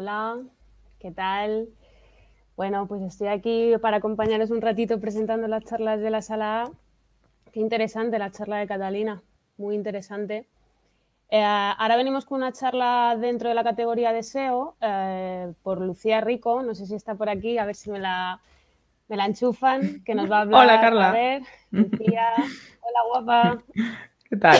Hola, ¿qué tal? Bueno, pues estoy aquí para acompañaros un ratito presentando las charlas de la sala A. Qué interesante la charla de Catalina, muy interesante. Eh, ahora venimos con una charla dentro de la categoría de SEO eh, por Lucía Rico, no sé si está por aquí, a ver si me la, me la enchufan, que nos va a hablar. Hola, Carla. ver, Lucía, hola guapa. ¿Qué tal?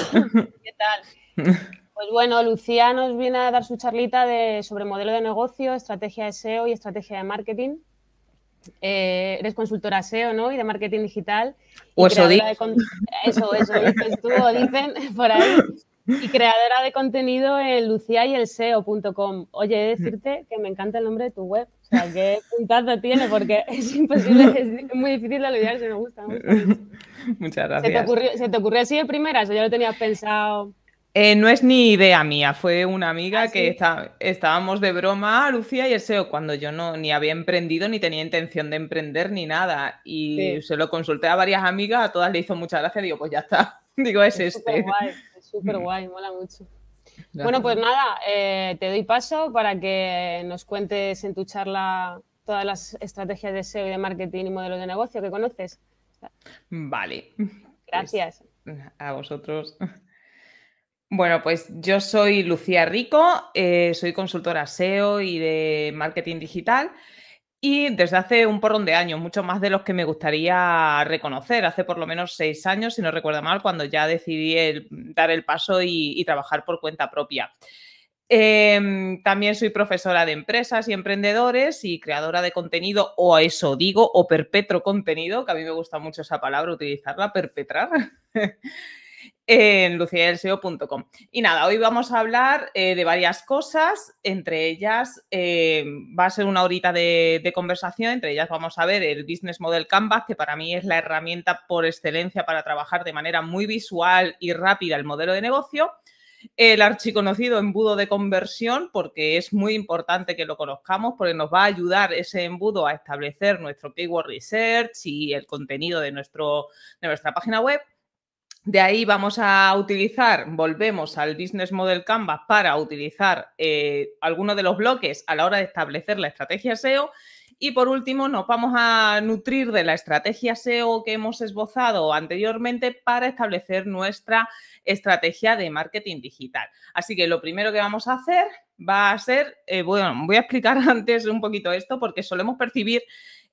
¿Qué tal? Pues bueno, Lucía nos viene a dar su charlita de, sobre modelo de negocio, estrategia de SEO y estrategia de marketing. Eh, eres consultora SEO, ¿no? Y de marketing digital. Pues o eso Eso, eso dices tú o dicen por ahí. Y creadora de contenido en luciayelseo.com. Oye, he de mm. decirte que me encanta el nombre de tu web. O sea, qué puntazo tiene, porque es imposible, es muy difícil de olvidar, si me gusta. Muchas gracias. ¿Se te, ocurrió, ¿Se te ocurrió así de primeras o ya lo tenías pensado? Eh, no es ni idea mía, fue una amiga ¿Ah, que está, estábamos de broma, Lucía y el SEO, cuando yo no ni había emprendido ni tenía intención de emprender ni nada. Y se lo consulté a varias amigas, a todas le hizo mucha gracia, digo, pues ya está. Digo, es, este. es súper guay, mola mucho. Bueno, pues nada, eh, te doy paso para que nos cuentes en tu charla todas las estrategias de SEO y de marketing y modelos de negocio que conoces. Vale. Gracias. Pues, a vosotros. Bueno, pues yo soy Lucía Rico, eh, soy consultora SEO y de marketing digital. Y desde hace un porrón de años, mucho más de los que me gustaría reconocer, hace por lo menos seis años, si no recuerdo mal, cuando ya decidí dar el paso y, trabajar por cuenta propia. Em, también soy profesora de empresas y emprendedores y creadora de contenido, o a eso digo, o perpetro contenido, que a mí me gusta mucho esa palabra, utilizarla, perpetrar. en luciadelseo.com. Y nada, hoy vamos a hablar eh, de varias cosas, entre ellas eh, va a ser una horita de, conversación, entre ellas vamos a ver el Business Model Canvas, que para mí es la herramienta por excelencia para trabajar de manera muy visual y rápida el modelo de negocio, el archiconocido embudo de conversión, porque es muy importante que lo conozcamos, porque nos va a ayudar ese embudo a establecer nuestro keyword research y el contenido de, nuestro, de nuestra página web. De ahí vamos a utilizar, volvemos al Business Model Canvas para utilizar eh, algunos alguno de los bloques a la hora de establecer la estrategia SEO. Y por último, nos vamos a nutrir de la estrategia SEO que hemos esbozado anteriormente para establecer nuestra estrategia de marketing digital. Así que lo primero que vamos a hacer va a ser, eh, bueno, voy a explicar antes un poquito esto porque solemos percibir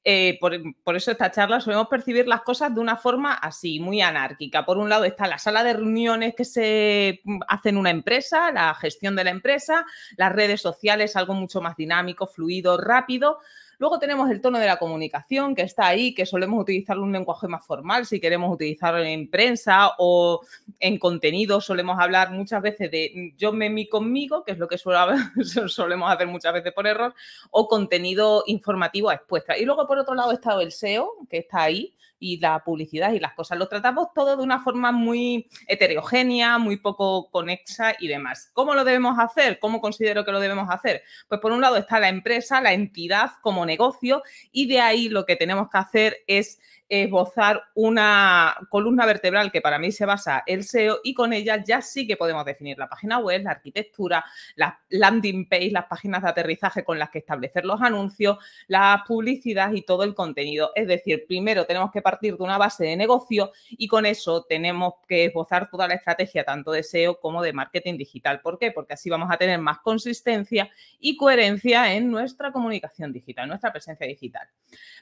eh, por, por, eso esta charla solemos percibir las cosas de una forma así, muy anárquica. Por un lado está la sala de reuniones que se mm, hace en una empresa, la gestión de la empresa, las redes sociales, algo mucho más dinámico, fluido, rápido. Luego tenemos el tono de la comunicación que está ahí, que solemos utilizar un lenguaje más formal si queremos utilizarlo en prensa o en contenido. Solemos hablar muchas veces de mm, yo me mi conmigo, que es lo que solemos hacer muchas veces por error, o contenido informativo a expuesta. Y luego por otro lado está el SEO, que está ahí, y la publicidad y las cosas. Lo tratamos todo de una forma muy heterogénea, muy poco conexa y demás. ¿Cómo lo debemos hacer? ¿Cómo considero que lo debemos hacer? Pues por un lado está la empresa, la entidad como negocio y de ahí lo que tenemos que hacer es esbozar una columna vertebral que para mí se basa el SEO y con ella ya sí que podemos definir la página web, la arquitectura, las landing page, las páginas de aterrizaje con las que establecer los anuncios, las publicidades y todo el contenido. Es decir, primero tenemos que partir de una base de negocio y con eso tenemos que esbozar toda la estrategia tanto de SEO como de marketing digital. ¿Por qué? Porque así vamos a tener más consistencia y coherencia en nuestra comunicación digital, nuestra presencia digital.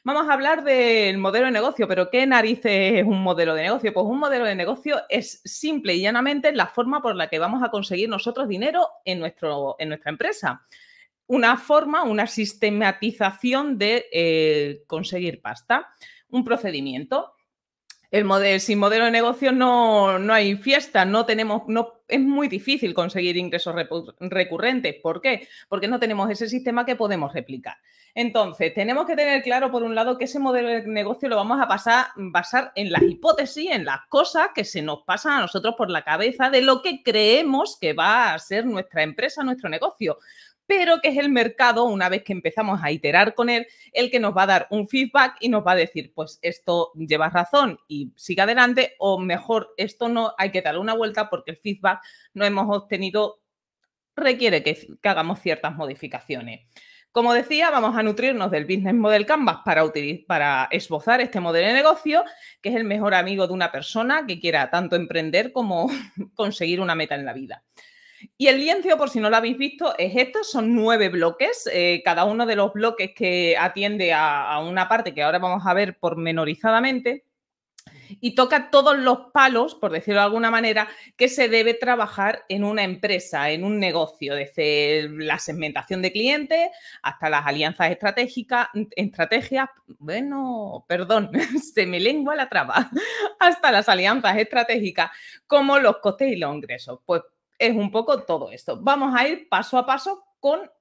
Vamos a hablar del modelo de negocio ¿Pero qué narices es un modelo de negocio? Pues un modelo de negocio es simple y llanamente la forma por la que vamos a conseguir nosotros dinero en, nuestro, en nuestra empresa. Una forma, una sistematización de eh, conseguir pasta, un procedimiento. El modelo sin modelo de negocio no, no, hay fiesta, no tenemos, no, es muy difícil conseguir ingresos recurrentes. ¿Por qué? Porque no tenemos ese sistema que podemos replicar. Entonces, tenemos que tener claro, por un lado, que ese modelo de negocio lo vamos a pasar, basar en las hipótesis, en las cosas que se nos pasan a nosotros por la cabeza de lo que creemos que va a ser nuestra empresa, nuestro negocio pero que es el mercado, una vez que empezamos a iterar con él, el que nos va a dar un feedback y nos va a decir, pues esto lleva razón y sigue adelante, o mejor, esto no, hay que darle una vuelta porque el feedback no hemos obtenido, requiere que, que hagamos ciertas modificaciones. Como decía, vamos a nutrirnos del Business Model Canvas para, para esbozar este modelo de negocio, que es el mejor amigo de una persona que quiera tanto emprender como conseguir una meta en la vida. Y el lienzo, por si no lo habéis visto, es esto, son nueve bloques, eh, cada uno de los bloques que atiende a, a, una parte que ahora vamos a ver pormenorizadamente y toca todos los palos, por decirlo de alguna manera, que se debe trabajar en una empresa, en un negocio, desde la segmentación de clientes hasta las alianzas estratégicas, estrategias, bueno, perdón, se me lengua la traba, hasta las alianzas estratégicas, como los costes y los ingresos. Pues es un poco todo esto. Vamos a ir paso a paso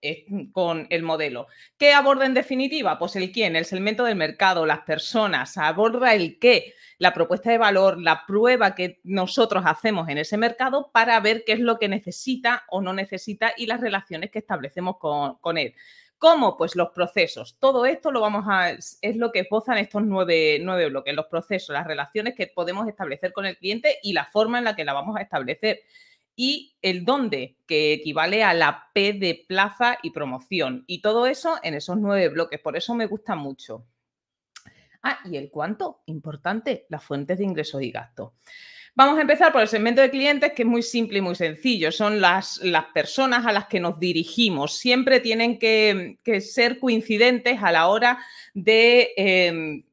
eh, con, el modelo. ¿Qué aborda en definitiva? Pues el quién, el segmento del mercado, las personas, aborda el qué, la propuesta de valor, la prueba que nosotros hacemos en ese mercado para ver qué es lo que necesita o no necesita y las relaciones que establecemos con, él. ¿Cómo? Pues los procesos. Todo esto lo vamos a, es lo que esbozan estos nueve, nueve, bloques, los procesos, las relaciones que podemos establecer con el cliente y la forma en la que la vamos a establecer y el dónde, que equivale a la P de plaza y promoción. Y todo eso en esos nueve bloques, por eso me gusta mucho. Ah, y el cuánto, importante, las fuentes de ingresos y gastos. Vamos a empezar por el segmento de clientes, que es muy simple y muy sencillo. Son las, personas a las que nos dirigimos. Siempre tienen que, ser coincidentes a la hora de... Em,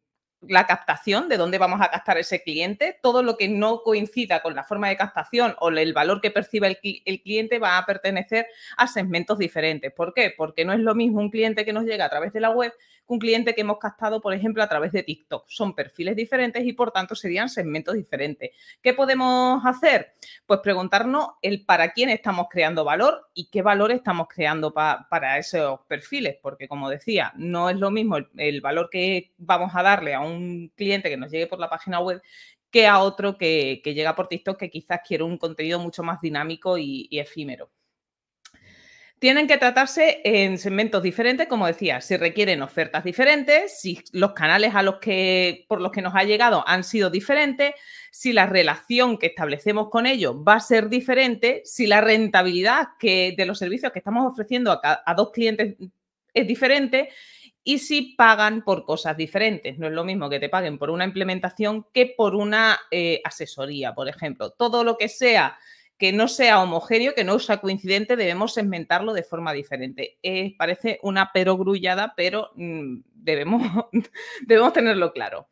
la captación, de dónde vamos a captar ese cliente, todo lo que no coincida con la forma de captación o el valor que perciba el, el, cliente va a pertenecer a segmentos diferentes. ¿Por qué? Porque no es lo mismo un cliente que nos llega a través de la web un cliente que hemos captado, por ejemplo, a través de TikTok. Son perfiles diferentes y por tanto serían segmentos diferentes. ¿Qué podemos hacer? Pues preguntarnos el para quién estamos creando valor y qué valor estamos creando para esos perfiles, porque como decía, no es lo mismo el, valor que vamos a darle a un cliente que nos llegue por la página web que a otro que, llega por TikTok que quizás quiere un contenido mucho más dinámico y efímero. Tienen que tratarse en segmentos diferentes, como decía, si requieren ofertas diferentes, si los canales a los que, por los que nos ha llegado han sido diferentes, si la relación que establecemos con ellos va a ser diferente, si la rentabilidad que, de los servicios que estamos ofreciendo a, dos clientes es diferente y si pagan por cosas diferentes. No es lo mismo que te paguen por una implementación que por una eh, asesoría, por ejemplo. Todo lo que sea que no sea homogéneo, que no sea coincidente, debemos segmentarlo de forma diferente. Eh, parece una perogrullada, pero mm, debemos, tenerlo claro.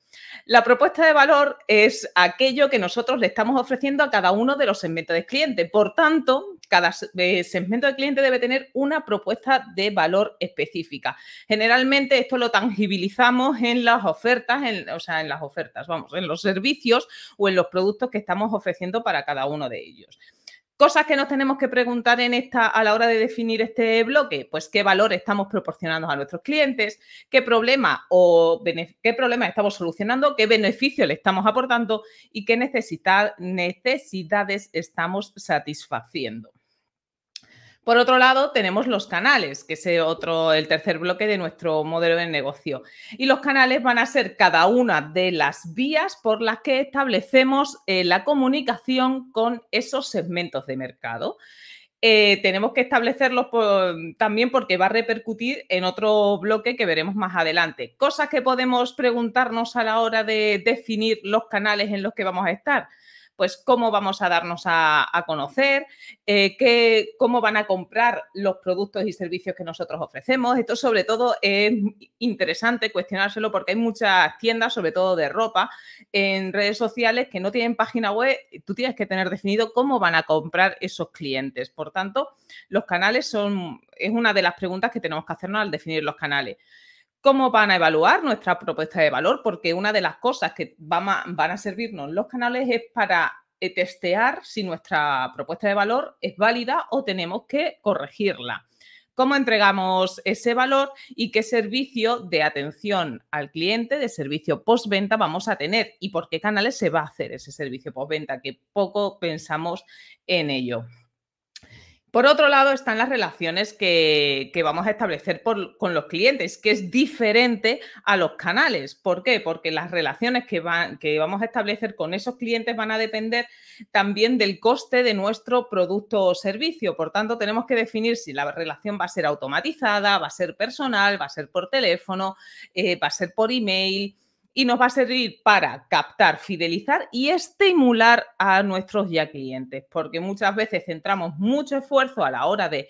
La propuesta de valor es aquello que nosotros le estamos ofreciendo a cada uno de los segmentos de cliente. Por tanto, cada eh, segmento de cliente debe tener una propuesta de valor específica. Generalmente esto lo tangibilizamos en las ofertas, o sea, en las ofertas, vamos, en los servicios o en los productos que estamos ofreciendo para cada uno de ellos. Cosas que nos tenemos que preguntar en esta, a la hora de definir este bloque, pues qué valor estamos proporcionando a nuestros clientes, qué problema o qué problema estamos solucionando, qué beneficio le estamos aportando y qué necesidad, necesidades estamos satisfaciendo. Por otro lado, tenemos los canales, que es el otro, el tercer bloque de nuestro modelo de negocio. Y los canales van a ser cada una de las vías por las que establecemos eh, la comunicación con esos segmentos de mercado. Eh, tenemos que establecerlos también porque va a repercutir en otro bloque que veremos más adelante. Cosas que podemos preguntarnos a la hora de definir los canales en los que vamos a estar pues cómo vamos a darnos a, conocer, eh, cómo van a comprar los productos y servicios que nosotros ofrecemos. Esto sobre todo es interesante cuestionárselo porque hay muchas tiendas, sobre todo de ropa, en redes sociales que no tienen página web. Tú tienes que tener definido cómo van a comprar esos clientes. Por tanto, los canales son, es una de las preguntas que tenemos que hacernos al definir los canales cómo van a evaluar nuestra propuesta de valor, porque una de las cosas que van a, servirnos los canales es para eh, testear si nuestra propuesta de valor es válida o tenemos que corregirla. Cómo entregamos ese valor y qué servicio de atención al cliente, de servicio postventa vamos a tener y por qué canales se va a hacer ese servicio postventa, que poco pensamos en ello. Por otro lado, están las relaciones que, vamos a establecer con los clientes, que es diferente a los canales. ¿Por qué? Porque las relaciones que, vamos a establecer con esos clientes van a depender también del coste de nuestro producto o servicio. Por tanto, tenemos que definir si la relación va a ser automatizada, va a ser personal, va a ser por teléfono, eh, va a ser por email y nos va a servir para captar, fidelizar y estimular a nuestros ya clientes, porque muchas veces centramos mucho esfuerzo a la hora de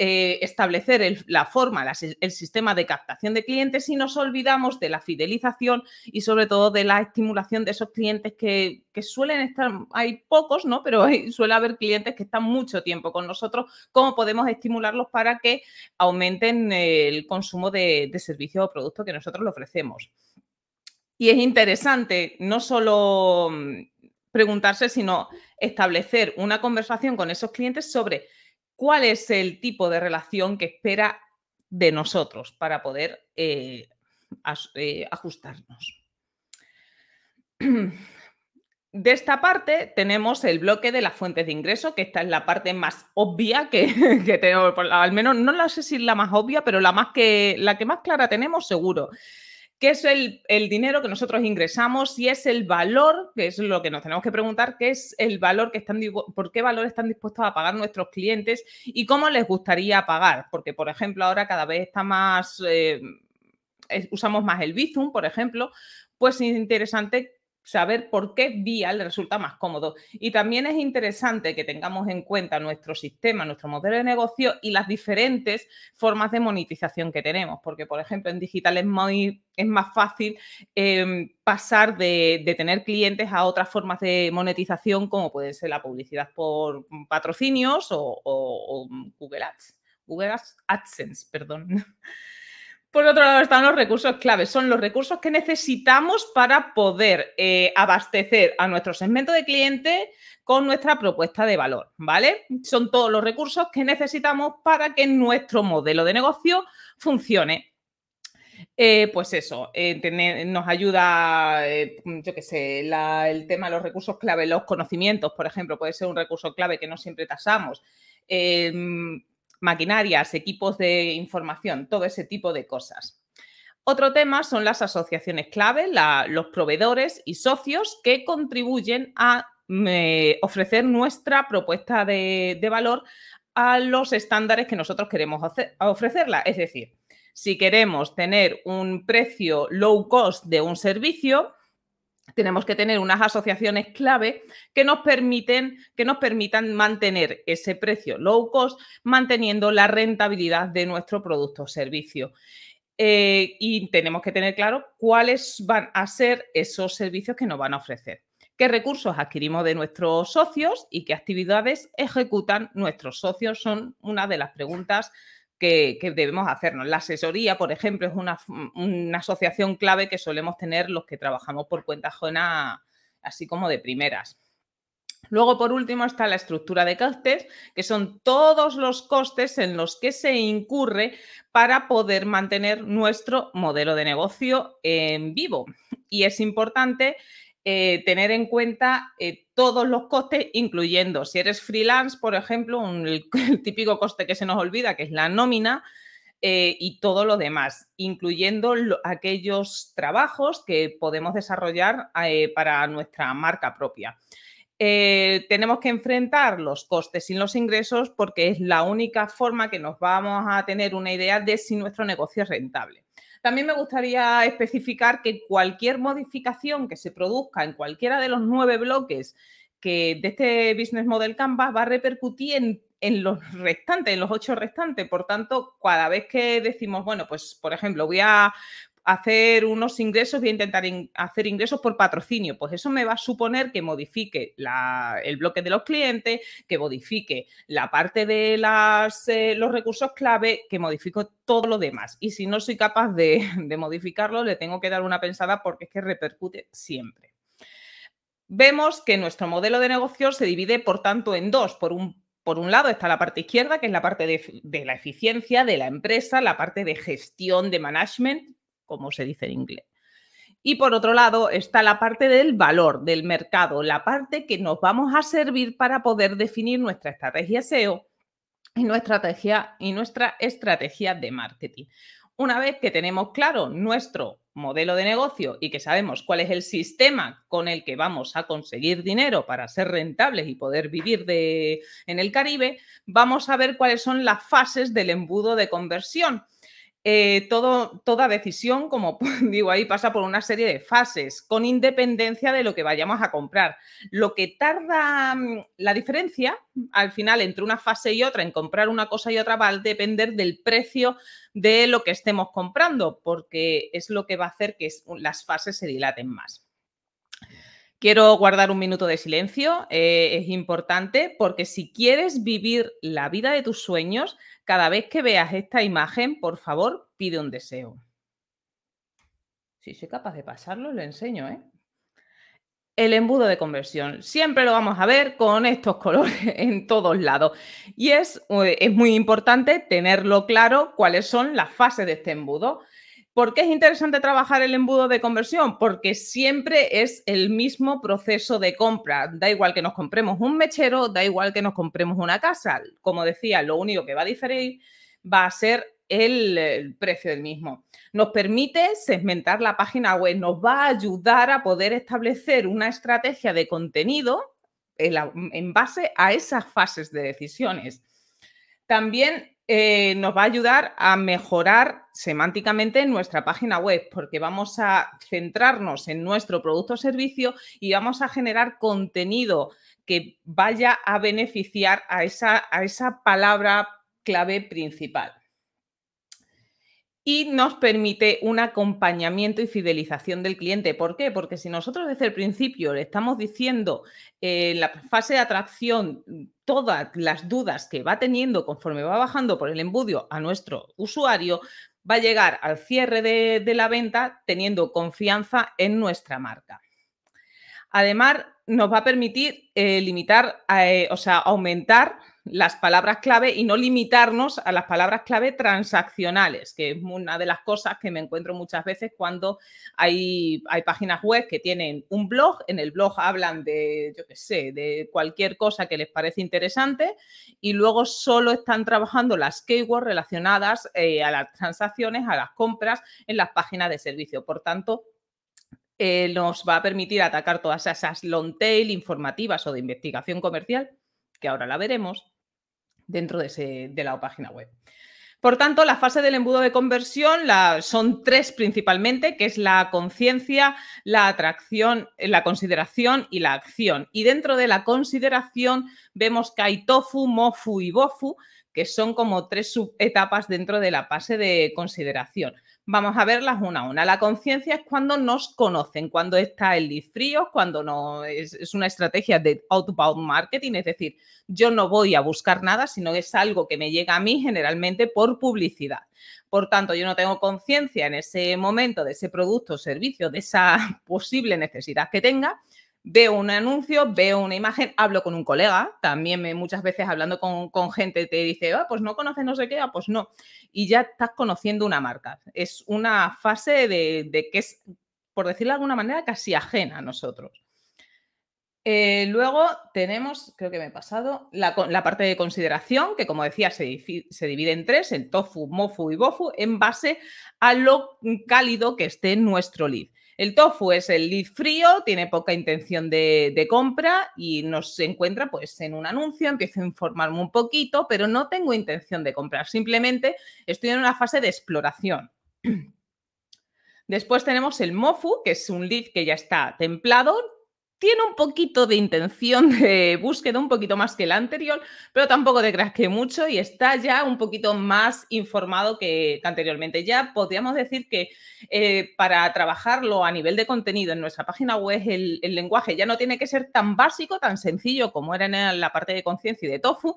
eh, establecer la forma, el sistema de captación de clientes y nos olvidamos de la fidelización y sobre todo de la estimulación de esos clientes que, suelen estar, hay pocos, ¿no? Pero suele haber clientes que están mucho tiempo con nosotros, cómo podemos estimularlos para que aumenten el consumo de, de servicios o productos que nosotros le ofrecemos. Y es interesante no solo mm, preguntarse, sino establecer una conversación con esos clientes sobre cuál es el tipo de relación que espera de nosotros para poder eh, eh, ajustarnos. De esta parte tenemos el bloque de las fuentes de ingreso, que esta es la parte más obvia que, tenemos, al menos no la sé si es la más obvia, pero la, más que, la que más clara tenemos seguro qué es el, dinero que nosotros ingresamos y es el valor, que es lo que nos tenemos que preguntar, qué es el valor que están, por qué valor están dispuestos a pagar nuestros clientes y cómo les gustaría pagar. Porque, por ejemplo, ahora cada vez está más, eh, usamos más el Bizum, por ejemplo, pues es interesante saber por qué vía le resulta más cómodo. Y también es interesante que tengamos en cuenta nuestro sistema, nuestro modelo de negocio y las diferentes formas de monetización que tenemos, porque por ejemplo en digital es, es más fácil em, pasar de, tener clientes a otras formas de monetización como puede ser la publicidad por patrocinios o, Google Ads, Google AdSense, perdón. Por otro lado están los recursos claves, son los recursos que necesitamos para poder eh, abastecer a nuestro segmento de cliente con nuestra propuesta de valor, ¿vale? Son todos los recursos que necesitamos para que nuestro modelo de negocio funcione. Eh, pues eso, eh, nos ayuda, yo qué sé, el tema de los recursos clave, los conocimientos, por ejemplo, puede ser un recurso clave que no siempre tasamos maquinarias, equipos de información, todo ese tipo de cosas. Otro tema son las asociaciones clave, los proveedores y socios que contribuyen a ofrecer nuestra propuesta de valor a los estándares que nosotros queremos ofrecerla. Es decir, si queremos tener un precio low cost de un servicio, tenemos que tener unas asociaciones clave que nos, permiten, que nos permitan mantener ese precio low cost, manteniendo la rentabilidad de nuestro producto o servicio. Eh, y tenemos que tener claro cuáles van a ser esos servicios que nos van a ofrecer, qué recursos adquirimos de nuestros socios y qué actividades ejecutan nuestros socios. Son una de las preguntas que, debemos hacernos. La asesoría, por ejemplo, es una, mm, una, asociación clave que solemos tener los que trabajamos por cuenta ajena, así como de primeras. Luego, por último, está la estructura de costes, que son todos los costes en los que se incurre para poder mantener nuestro modelo de negocio en vivo. Y es importante eh, tener en cuenta eh, todos los costes, incluyendo si eres freelance, por ejemplo, el, típico coste que se nos olvida, que es la nómina, eh, y todo lo demás, incluyendo aquellos trabajos que podemos desarrollar para nuestra marca propia. tenemos que enfrentar los costes sin los ingresos porque es la única forma que nos vamos a tener una idea de si nuestro negocio es rentable. También me gustaría especificar que cualquier modificación que se produzca en cualquiera de los nueve bloques que de este Business Model Canvas va a repercutir en, en, los restantes, en los ocho restantes. Por tanto, cada vez que decimos, bueno, pues por ejemplo, voy a hacer unos ingresos, y intentar hacer ingresos por patrocinio. Pues eso me va a suponer que modifique el bloque de los clientes, que modifique la parte de eh, los recursos clave, que modifique todo lo demás. Y si no soy capaz de, modificarlo, le tengo que dar una pensada porque es que repercute siempre. Vemos que nuestro modelo de negocio se divide, por tanto, en dos. Por un por un lado está la parte izquierda, que es la parte de, la eficiencia de la empresa, la parte de gestión de management, como se dice en inglés. Y por otro lado está la parte del valor del mercado, la parte que nos vamos a servir para poder definir nuestra estrategia SEO y nuestra estrategia, y nuestra estrategia de marketing. Una vez que tenemos claro nuestro modelo de negocio y que sabemos cuál es el sistema con el que vamos a conseguir dinero para ser rentables y poder vivir en el Caribe, vamos a ver cuáles son las fases del embudo de conversión eh, todo, toda decisión, como digo ahí, pasa por una serie de fases, con independencia de lo que vayamos a comprar. Lo que tarda mm, la diferencia al final entre una fase y otra, en comprar una cosa y otra, va a depender del precio de lo que estemos comprando, porque es lo que va a hacer que las fases se dilaten más. Quiero guardar un minuto de silencio, eh, es importante, porque si quieres vivir la vida de tus sueños, cada vez que veas esta imagen, por favor, pide un deseo. Si soy capaz de pasarlo, le enseño, ¿eh? El embudo de conversión. Siempre lo vamos a ver con estos colores en todos lados. Y es, eh, es muy importante tenerlo claro cuáles son las fases de este embudo. ¿Por qué es interesante trabajar el embudo de conversión? Porque siempre es el mismo proceso de compra. Da igual que nos compremos un mechero, da igual que nos compremos una casa. Como decía, lo único que va a diferir va a ser el, precio del mismo. Nos permite segmentar la página web, nos va a ayudar a poder establecer una estrategia de contenido en base a esas fases de decisiones. También eh, nos va a ayudar a mejorar semánticamente nuestra página web, porque vamos a centrarnos en nuestro producto o servicio y vamos a generar contenido que vaya a beneficiar a esa palabra clave principal y nos permite un acompañamiento y fidelización del cliente. ¿Por qué? Porque si nosotros desde el principio le estamos diciendo en eh, la fase de atracción todas las dudas que va teniendo conforme va bajando por el embudio a nuestro usuario, va a llegar al cierre de, la venta teniendo confianza en nuestra marca. Además, nos va a permitir eh, limitar, eh, o sea, aumentar las palabras clave y no limitarnos a las palabras clave transaccionales, que es una de las cosas que me encuentro muchas veces cuando hay, hay páginas web que tienen un blog, en el blog hablan de, yo qué sé, de cualquier cosa que les parece interesante y luego solo están trabajando las keywords relacionadas eh, a las transacciones, a las compras en las páginas de servicio. Por tanto, eh, nos va a permitir atacar todas esas long tail informativas o de investigación comercial, que ahora la veremos, dentro de, la página web. Por tanto, la fase del embudo de conversión son tres principalmente, que es la conciencia, la atracción, eh, la consideración y la acción. Y dentro de la consideración vemos kaitofu, mofu y bofu, que son como tres subetapas dentro de la fase de consideración. Vamos a verlas una a una. La conciencia es cuando nos conocen, cuando está el frío, cuando no es, una estrategia de outbound marketing, es decir, yo no voy a buscar nada, sino que es algo que me llega a mí generalmente por publicidad. Por tanto, yo no tengo conciencia en ese momento de ese producto o servicio, de esa posible necesidad que tenga veo un anuncio, veo una imagen, hablo con un colega, también me, muchas veces hablando con, gente te dice, ah, pues no conoces no sé qué, ah, pues no, y ya estás conociendo una marca. Es una fase de, que es, por decirlo de alguna manera, casi ajena a nosotros. Eh, luego tenemos, creo que me he pasado, la, parte de consideración, que como decía, se, divide en tres, el tofu, mofu y bofu, en base a lo cálido que esté nuestro lead. El tofu es el lead frío, tiene poca intención de, compra y nos encuentra pues en un anuncio, empiezo a informarme un poquito, pero no tengo intención de comprar, simplemente estoy en una fase de exploración. Después tenemos el mofu, que es un lead que ya está templado, tiene un poquito de intención de búsqueda, un poquito más que el anterior, pero tampoco de creas que mucho y está ya un poquito más informado que, anteriormente. Ya podríamos decir que eh, para trabajarlo a nivel de contenido en nuestra página web, el, el, lenguaje ya no tiene que ser tan básico, tan sencillo como era en la parte de conciencia y de tofu,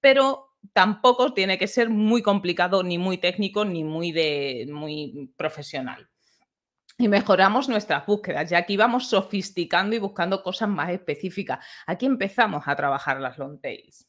pero tampoco tiene que ser muy complicado, ni muy técnico, ni muy, de, muy profesional y mejoramos nuestras búsquedas. Ya que vamos sofisticando y buscando cosas más específicas. Aquí empezamos a trabajar las long tails.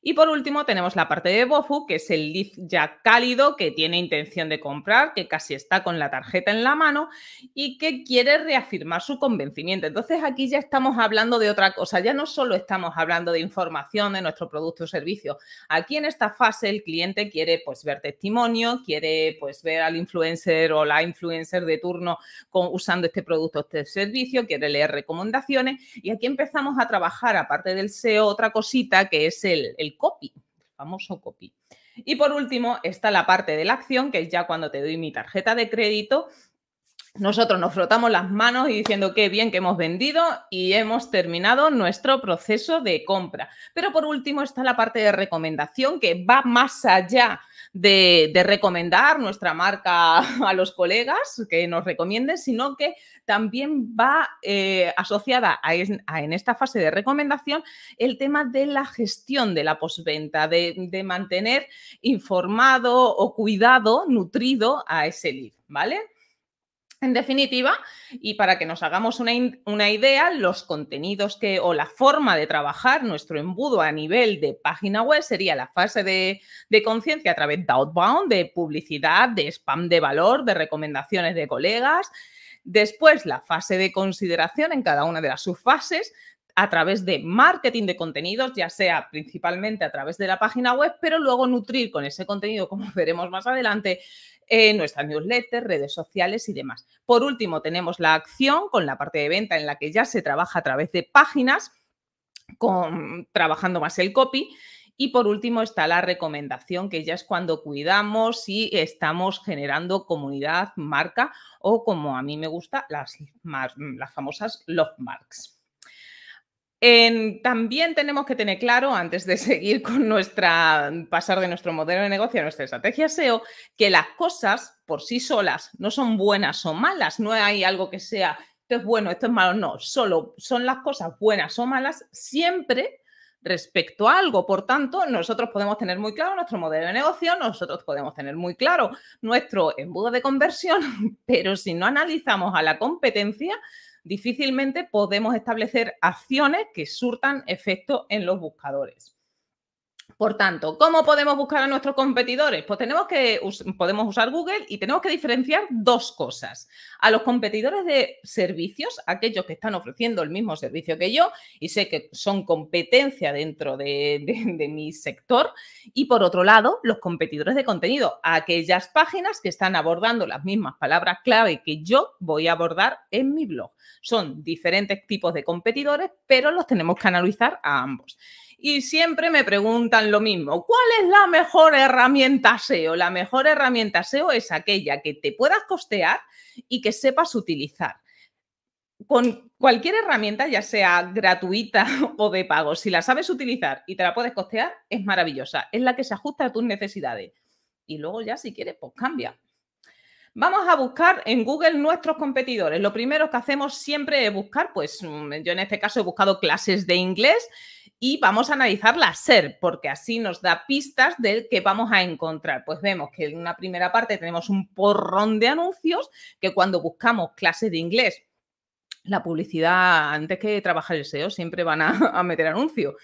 Y por último tenemos la parte de Bofu, que es el lead ya cálido que tiene intención de comprar, que casi está con la tarjeta en la mano y que quiere reafirmar su convencimiento. Entonces aquí ya estamos hablando de otra cosa, ya no solo estamos hablando de información de nuestro producto o servicio. Aquí en esta fase el cliente quiere pues ver testimonio, quiere pues ver al influencer o la influencer de turno usando este producto o este servicio, quiere leer recomendaciones y aquí empezamos a trabajar aparte del SEO otra cosita que es el copy, el famoso copy. Y por último está la parte de la acción, que es ya cuando te doy mi tarjeta de crédito. Nosotros nos frotamos las manos y diciendo qué bien que hemos vendido y hemos terminado nuestro proceso de compra. Pero por último está la parte de recomendación que va más allá de, recomendar nuestra marca a los colegas que nos recomienden, sino que también va eh, asociada a, en esta fase de recomendación el tema de la gestión de la postventa, de, de mantener informado o cuidado, nutrido a ese lead, ¿vale? En definitiva, y para que nos hagamos una, idea, los contenidos que o la forma de trabajar nuestro embudo a nivel de página web sería la fase de, de conciencia a través de outbound, de publicidad, de spam de valor, de recomendaciones de colegas. Después, la fase de consideración en cada una de las subfases, a través de marketing de contenidos, ya sea principalmente a través de la página web, pero luego nutrir con ese contenido, como veremos más adelante, eh, nuestras newsletters, redes sociales y demás. Por último, tenemos la acción con la parte de venta en la que ya se trabaja a través de páginas, trabajando más el copy. Y por último está la recomendación, que ya es cuando cuidamos y estamos generando comunidad, marca o como a mí me gusta, las, las famosas love marks también tenemos que tener claro, antes de seguir con nuestra, pasar de nuestro modelo de negocio a nuestra estrategia SEO, que las cosas por sí solas no son buenas o malas, no hay algo que sea esto es bueno, esto es malo, no, solo son las cosas buenas o malas siempre respecto a algo. Por tanto, nosotros podemos tener muy claro nuestro modelo de negocio, nosotros podemos tener muy claro nuestro embudo de conversión, pero si no analizamos a la competencia, difícilmente podemos establecer acciones que surtan efecto en los buscadores. Por tanto, ¿cómo podemos buscar a nuestros competidores? Pues tenemos que podemos usar Google y tenemos que diferenciar dos cosas. A los competidores de servicios, aquellos que están ofreciendo el mismo servicio que yo y sé que son competencia dentro de, de mi sector. Y por otro lado, los competidores de contenido, aquellas páginas que están abordando las mismas palabras clave que yo voy a abordar en mi blog. Son diferentes tipos de competidores, pero los tenemos que analizar a ambos y siempre me preguntan lo mismo, ¿cuál es la mejor herramienta SEO? La mejor herramienta SEO es aquella que te puedas costear y que sepas utilizar. Con cualquier herramienta, ya sea gratuita o de pago, si la sabes utilizar y te la puedes costear, es maravillosa, es la que se ajusta a tus necesidades. Y luego ya si quieres, pues cambia. Vamos a buscar en Google nuestros competidores. Lo primero que hacemos siempre es buscar, pues mm, yo en este caso he buscado clases de inglés y vamos a analizar la SER, porque así nos da pistas de que vamos a encontrar. Pues vemos que en una primera parte tenemos un porrón de anuncios que cuando buscamos clase de inglés, la publicidad, antes que trabajar el SEO, siempre van a, meter anuncios.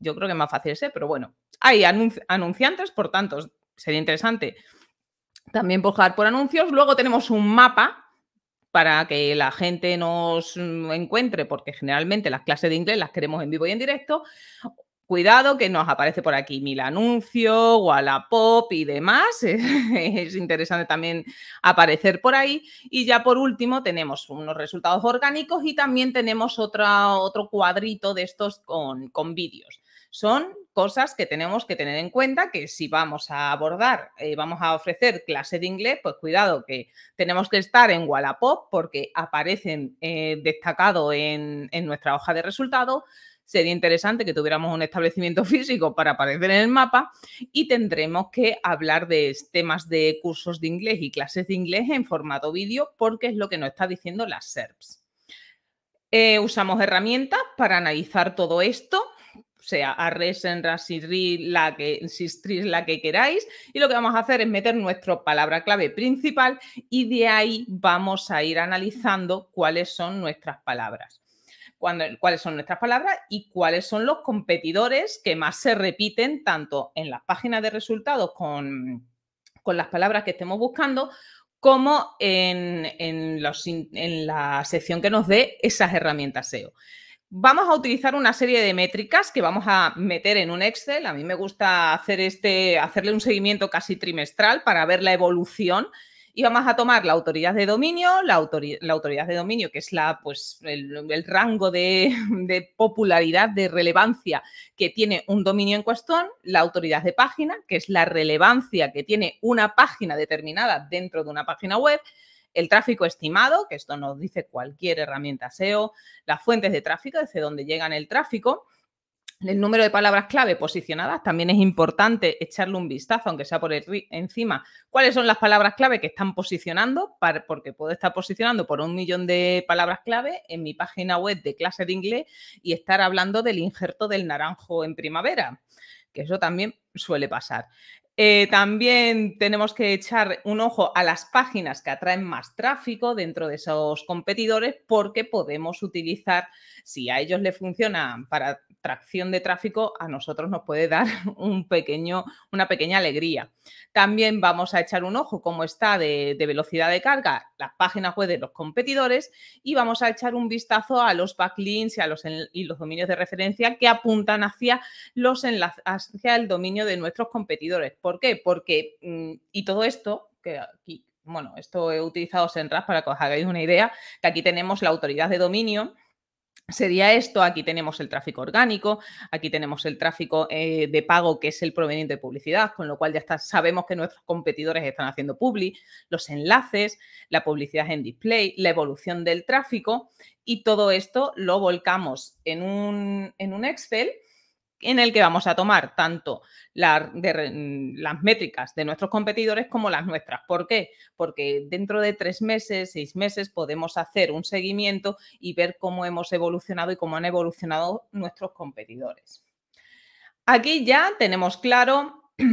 Yo creo que es más fácil ese, pero bueno, hay anunciantes, por tanto, sería interesante también buscar por anuncios. Luego tenemos un mapa para que la gente nos mm, encuentre, porque generalmente las clases de inglés las queremos en vivo y en directo. Cuidado que nos aparece por aquí mil anuncios, pop y demás. Es interesante también aparecer por ahí. Y ya por último tenemos unos resultados orgánicos y también tenemos otro cuadrito de estos con, con vídeos. Son cosas que tenemos que tener en cuenta que si vamos a abordar, eh, vamos a ofrecer clase de inglés, pues cuidado que tenemos que estar en Wallapop porque aparecen destacados eh, destacado en, nuestra hoja de resultados sería interesante que tuviéramos un establecimiento físico para aparecer en el mapa y tendremos que hablar de temas de cursos de inglés y clases de inglés en formato vídeo porque es lo que nos está diciendo las SERPs. Eh, usamos herramientas para analizar todo esto sea arresen, rasirri, la que, sistris, la que queráis. Y lo que vamos a hacer es meter nuestra palabra clave principal y de ahí vamos a ir analizando cuáles son nuestras palabras. Cuando, cuáles son nuestras palabras y cuáles son los competidores que más se repiten tanto en las páginas de resultados con, con las palabras que estemos buscando como en, en, los, en la sección que nos dé esas herramientas SEO. Vamos a utilizar una serie de métricas que vamos a meter en un Excel. A mí me gusta hacer este, hacerle un seguimiento casi trimestral para ver la evolución. Y vamos a tomar la autoridad de dominio, la, autoridad, de dominio, que es la, pues, el, rango de, de, popularidad, de relevancia que tiene un dominio en cuestión, la autoridad de página, que es la relevancia que tiene una página determinada dentro de una página web, el tráfico estimado, que esto nos dice cualquier herramienta SEO, las fuentes de tráfico, desde donde llegan el tráfico. El número de palabras clave posicionadas también es importante echarle un vistazo, aunque sea por encima, cuáles son las palabras clave que están posicionando, porque puedo estar posicionando por un millón de palabras clave en mi página web de clase de inglés y estar hablando del injerto del naranjo en primavera, que eso también suele pasar. Eh, también tenemos que echar un ojo a las páginas que atraen más tráfico dentro de esos competidores porque podemos utilizar, si a ellos les funciona para tracción de tráfico a nosotros nos puede dar un pequeño, una pequeña alegría. También vamos a echar un ojo como está de, velocidad de carga las páginas web de los competidores y vamos a echar un vistazo a los backlinks y a los, y los dominios de referencia que apuntan hacia, los hacia el dominio de nuestros competidores. ¿Por qué? Porque, mm, y todo esto, que aquí, bueno, esto he utilizado SENRAS para que os hagáis una idea, que aquí tenemos la autoridad de dominio sería esto. Aquí tenemos el tráfico orgánico, aquí tenemos el tráfico eh, de pago que es el proveniente de publicidad, con lo cual ya sabemos que nuestros competidores están haciendo public, los enlaces, la publicidad en display, la evolución del tráfico y todo esto lo volcamos en un Excel en el que vamos a tomar tanto mm, las métricas de nuestros competidores como las nuestras. ¿Por qué? Porque dentro de tres meses, seis meses, podemos hacer un seguimiento y ver cómo hemos evolucionado y cómo han evolucionado nuestros competidores. Aquí ya tenemos claro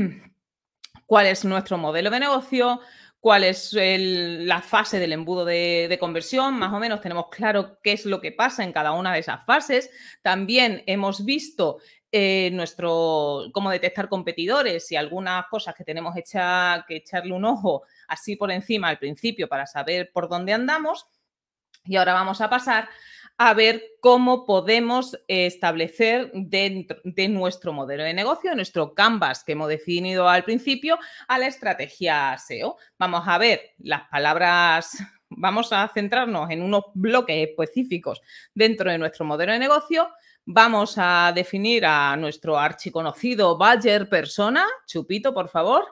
cuál es nuestro modelo de negocio, cuál es la fase del embudo de, de, conversión, más o menos tenemos claro qué es lo que pasa en cada una de esas fases. También hemos visto eh, nuestro, cómo detectar competidores y algunas cosas que tenemos que echarle un ojo así por encima al principio para saber por dónde andamos. Y ahora vamos a pasar a ver cómo podemos establecer dentro de nuestro modelo de negocio, nuestro canvas que hemos definido al principio, a la estrategia SEO. Vamos a ver las palabras vamos a centrarnos en unos bloques específicos dentro de nuestro modelo de negocio, Vamos a definir a nuestro archiconocido Badger persona. Chupito, por favor.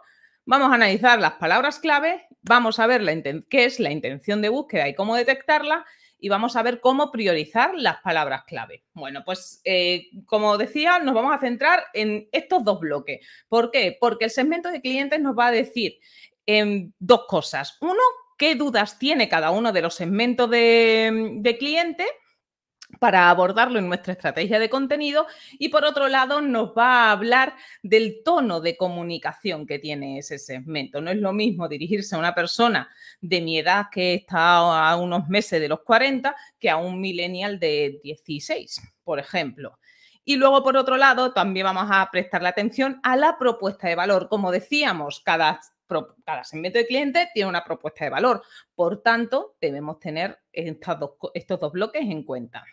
Vamos a analizar las palabras clave, vamos a ver qué es la intención de búsqueda y cómo detectarla y vamos a ver cómo priorizar las palabras clave. Bueno, pues eh, como decía, nos vamos a centrar en estos dos bloques. ¿Por qué? Porque el segmento de clientes nos va a decir en em, dos cosas. Uno, qué dudas tiene cada uno de los segmentos de, cliente para abordarlo en nuestra estrategia de contenido y por otro lado nos va a hablar del tono de comunicación que tiene ese segmento. No es lo mismo dirigirse a una persona de mi edad que está a unos meses de los 40 que a un millennial de 16, por ejemplo. Y luego, por otro lado, también vamos a prestar la atención a la propuesta de valor. Como decíamos, cada segmento de cliente tiene una propuesta de valor. Por tanto, debemos tener estos dos bloques en cuenta.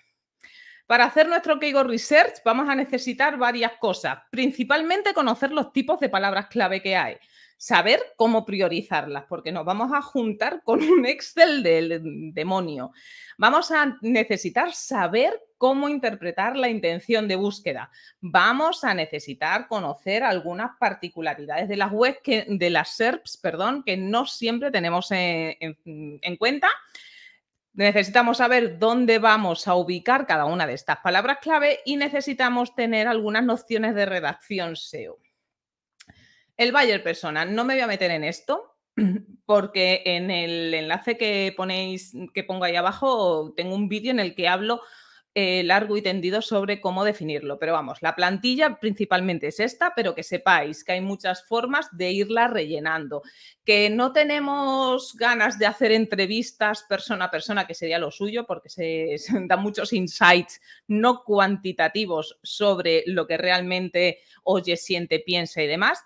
Para hacer nuestro Keyword Research vamos a necesitar varias cosas, principalmente conocer los tipos de palabras clave que hay, saber cómo priorizarlas, porque nos vamos a juntar con un Excel del demonio. Vamos a necesitar saber cómo interpretar la intención de búsqueda. Vamos a necesitar conocer algunas particularidades de las webs, de las SERPs, perdón, que no siempre tenemos eh, en cuenta. Necesitamos saber dónde vamos a ubicar cada una de estas palabras clave y necesitamos tener algunas nociones de redacción SEO. El Bayer persona, no me voy a meter en esto porque en el enlace que ponéis, que pongo ahí abajo, tengo un vídeo en el que hablo eh, largo y tendido sobre cómo definirlo. Pero vamos, la plantilla principalmente es esta, pero que sepáis que hay muchas formas de irla rellenando. Que no tenemos ganas de hacer entrevistas persona a persona, que sería lo suyo, porque se, se dan muchos insights no cuantitativos sobre lo que realmente oye, siente, piensa y demás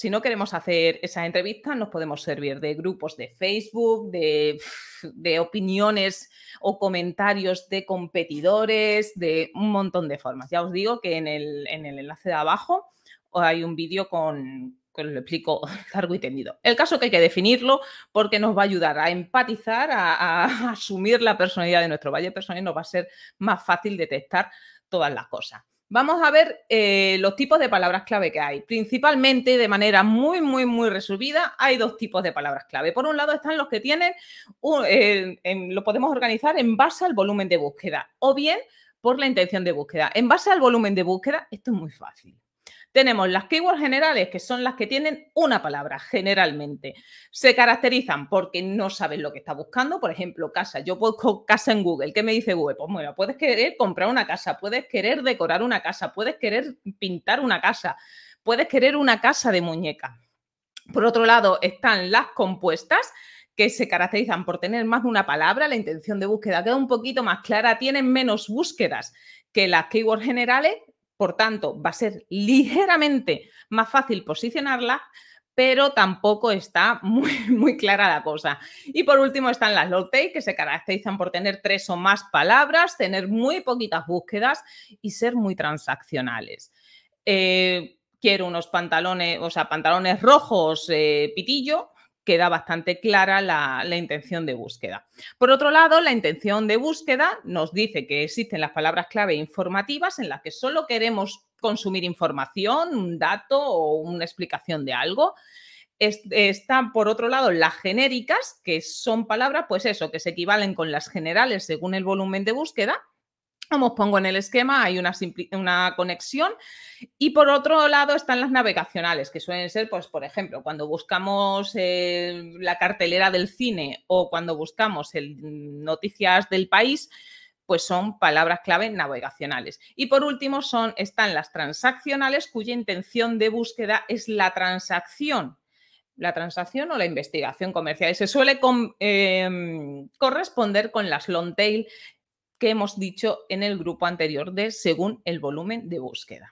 si no queremos hacer esa entrevista, nos podemos servir de grupos de Facebook, de, opiniones o comentarios de competidores, de un montón de formas. Ya os digo que en el, enlace de abajo hay un vídeo con, que lo explico largo y tendido. El caso que hay que definirlo porque nos va a ayudar a empatizar, a, a asumir la personalidad de nuestro valle personal y nos va a ser más fácil detectar todas las cosas. Vamos a ver eh, los tipos de palabras clave que hay. Principalmente, de manera muy, muy, muy resumida, hay dos tipos de palabras clave. Por un lado están los que tienen, lo podemos organizar en base al volumen de búsqueda o bien por la intención de búsqueda. En base al volumen de búsqueda, esto es muy fácil. Tenemos las keywords generales, que son las que tienen una palabra generalmente. Se caracterizan porque no sabes lo que está buscando. Por ejemplo, casa. Yo busco casa en Google. ¿Qué me dice Google? Pues bueno, puedes querer comprar una casa, puedes querer decorar una casa, puedes querer pintar una casa, puedes querer una casa de muñeca. Por otro lado, están las compuestas que se caracterizan por tener más de una palabra, la intención de búsqueda queda un poquito más clara, tienen menos búsquedas que las keywords generales por tanto, va a ser ligeramente más fácil posicionarla, pero tampoco está muy, muy clara la cosa. Y por último están las low take, que se caracterizan por tener tres o más palabras, tener muy poquitas búsquedas y ser muy transaccionales. Eh, quiero unos pantalones, o sea, pantalones rojos, eh, pitillo, queda bastante clara la, intención de búsqueda. Por otro lado, la intención de búsqueda nos dice que existen las palabras clave informativas en las que solo queremos consumir información, un dato o una explicación de algo. Están, por otro lado, las genéricas, que son palabras, pues eso, que se equivalen con las generales según el volumen de búsqueda. Como os pongo en el esquema, hay una, una, conexión. Y por otro lado están las navegacionales, que suelen ser, pues, por ejemplo, cuando buscamos eh, la cartelera del cine o cuando buscamos el, mm, noticias del país, pues son palabras clave navegacionales. Y por último son, están las transaccionales, cuya intención de búsqueda es la transacción la transacción o la investigación comercial. Y se suele em, corresponder con las long tail que hemos dicho en el grupo anterior de según el volumen de búsqueda.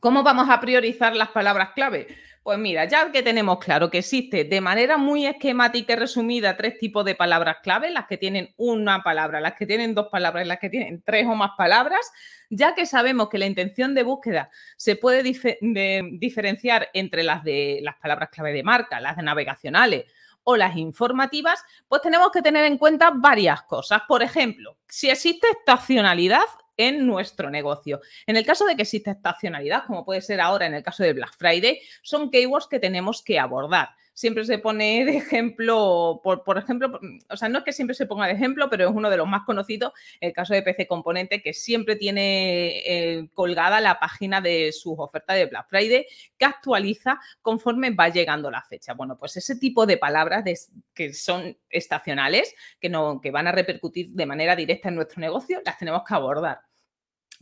¿Cómo vamos a priorizar las palabras clave? Pues mira, ya que tenemos claro que existe de manera muy esquemática y resumida tres tipos de palabras clave, las que tienen una palabra, las que tienen dos palabras, las que tienen tres o más palabras, ya que sabemos que la intención de búsqueda se puede diferenciar entre las de las palabras clave de marca, las de navegacionales, o las informativas, pues tenemos que tener en cuenta varias cosas. Por ejemplo, si existe estacionalidad en nuestro negocio. En el caso de que exista estacionalidad, como puede ser ahora en el caso de Black Friday, son keywords que tenemos que abordar siempre se pone de ejemplo, por, ejemplo, o sea, no es que siempre se ponga de ejemplo, pero es uno de los más conocidos, el caso de PC Componente, que siempre tiene eh, colgada la página de sus ofertas de Black Friday, que actualiza conforme va llegando la fecha. Bueno, pues ese tipo de palabras que son estacionales, que, no, que van a repercutir de manera directa en nuestro negocio, las tenemos que abordar.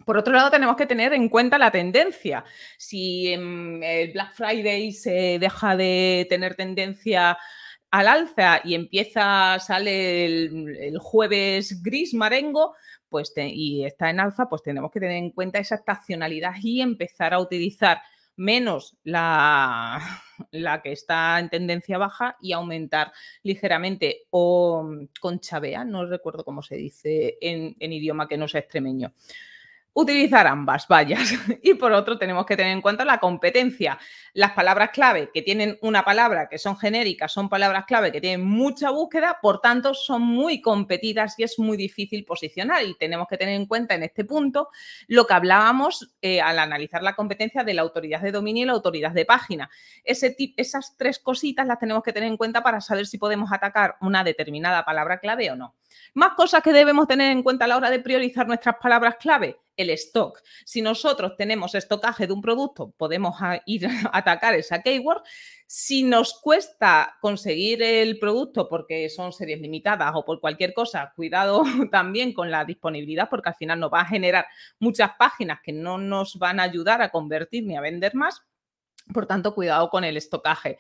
Por otro lado, tenemos que tener en cuenta la tendencia. Si en em, el Black Friday se deja de tener tendencia al alza y empieza, sale el, el jueves gris marengo, pues y está en alza, pues tenemos que tener en cuenta esa estacionalidad y empezar a utilizar menos la, que está en tendencia baja y aumentar ligeramente o mm, con chabea, no recuerdo cómo se dice en, en idioma que no sea extremeño utilizar ambas vallas. Y por otro, tenemos que tener en cuenta la competencia. Las palabras clave que tienen una palabra, que son genéricas, son palabras clave que tienen mucha búsqueda, por tanto, son muy competidas y es muy difícil posicionar. Y tenemos que tener en cuenta en este punto lo que hablábamos eh, al analizar la competencia de la autoridad de dominio y la autoridad de página. Ese esas tres cositas las tenemos que tener en cuenta para saber si podemos atacar una determinada palabra clave o no. Más cosas que debemos tener en cuenta a la hora de priorizar nuestras palabras clave el stock. Si nosotros tenemos estocaje de un producto, podemos ir a atacar esa keyword. Si nos cuesta conseguir el producto porque son series limitadas o por cualquier cosa, cuidado también con la disponibilidad porque al final nos va a generar muchas páginas que no nos van a ayudar a convertir ni a vender más. Por tanto, cuidado con el estocaje.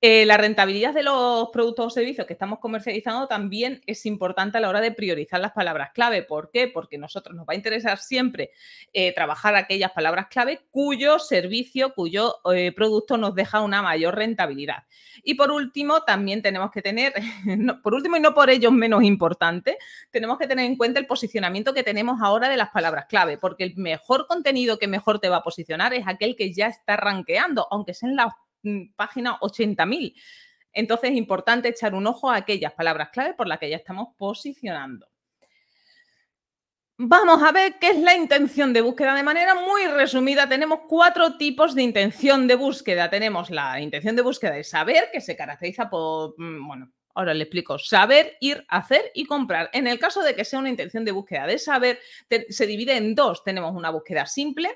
Eh, la rentabilidad de los productos o servicios que estamos comercializando también es importante a la hora de priorizar las palabras clave. ¿Por qué? Porque nosotros nos va a interesar siempre eh, trabajar aquellas palabras clave cuyo servicio, cuyo eh, producto nos deja una mayor rentabilidad. Y por último, también tenemos que tener, por último y no por ello menos importante, tenemos que tener en cuenta el posicionamiento que tenemos ahora de las palabras clave, porque el mejor contenido que mejor te va a posicionar es aquel que ya está rankeando, aunque sea en las Mm, página 80.000. Entonces es importante echar un ojo a aquellas palabras clave por las que ya estamos posicionando. Vamos a ver qué es la intención de búsqueda. De manera muy resumida, tenemos cuatro tipos de intención de búsqueda. Tenemos la intención de búsqueda de saber, que se caracteriza por, mm, bueno, ahora le explico, saber, ir, hacer y comprar. En el caso de que sea una intención de búsqueda de saber, se divide en dos. Tenemos una búsqueda simple,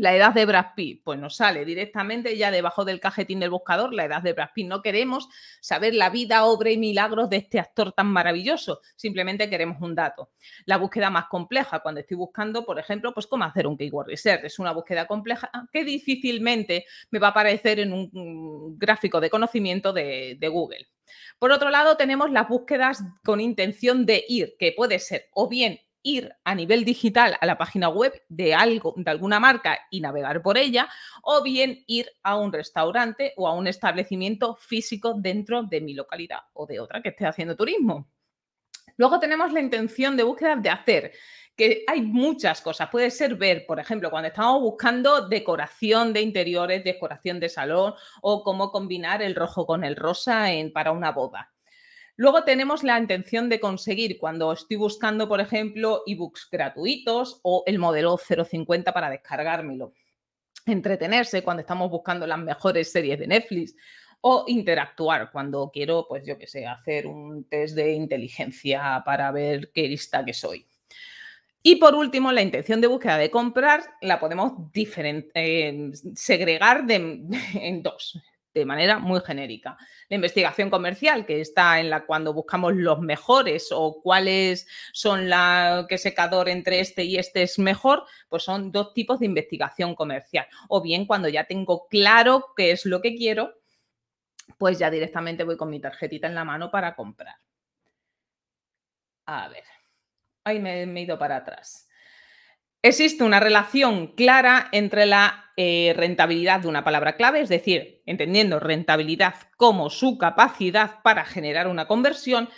la edad de Brad Pitt, pues nos sale directamente ya debajo del cajetín del buscador la edad de Brad Pitt. No queremos saber la vida, obra y milagros de este actor tan maravilloso, simplemente queremos un dato. La búsqueda más compleja, cuando estoy buscando, por ejemplo, pues cómo hacer un keyword research, es una búsqueda compleja que difícilmente me va a aparecer en un gráfico de conocimiento de, de Google. Por otro lado, tenemos las búsquedas con intención de ir, que puede ser o bien ir a nivel digital a la página web de algo, de alguna marca y navegar por ella, o bien ir a un restaurante o a un establecimiento físico dentro de mi localidad o de otra que esté haciendo turismo. Luego tenemos la intención de búsqueda de hacer, que hay muchas cosas. Puede ser ver, por ejemplo, cuando estamos buscando decoración de interiores, decoración de salón o cómo combinar el rojo con el rosa en, para una boda. Luego tenemos la intención de conseguir cuando estoy buscando, por ejemplo, ebooks gratuitos o el modelo 050 para descargármelo. Entretenerse cuando estamos buscando las mejores series de Netflix o interactuar cuando quiero, pues yo qué sé, hacer un test de inteligencia para ver qué lista que soy. Y por último, la intención de búsqueda de comprar la podemos eh, segregar en dos de manera muy genérica. La investigación comercial, que está en la cuando buscamos los mejores o cuáles son la que secador entre este y este es mejor, pues son dos tipos de investigación comercial. O bien cuando ya tengo claro qué es lo que quiero, pues ya directamente voy con mi tarjetita en la mano para comprar. A ver, ahí me he ido para atrás. Existe una relación clara entre la eh, rentabilidad de una palabra clave, es decir, entendiendo rentabilidad como su capacidad para generar una conversión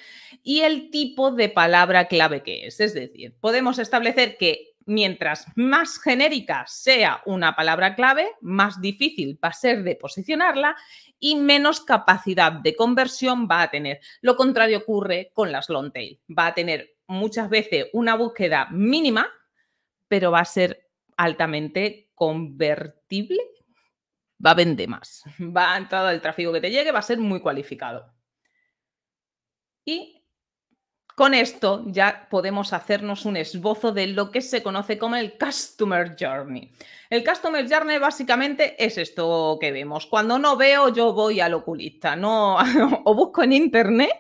y el tipo de palabra clave que es. Es decir, podemos establecer que mientras más genérica sea una palabra clave, más difícil va a ser de posicionarla y menos capacidad de conversión va a tener. Lo contrario ocurre con las long tail. Va a tener muchas veces una búsqueda mínima pero va a ser altamente convertible, va a vender más. Va a entrar el tráfico que te llegue, va a ser muy cualificado. Y con esto ya podemos hacernos un esbozo de lo que se conoce como el Customer Journey. El Customer Journey básicamente es esto que vemos. Cuando no veo, yo voy al oculista, no, o busco en internet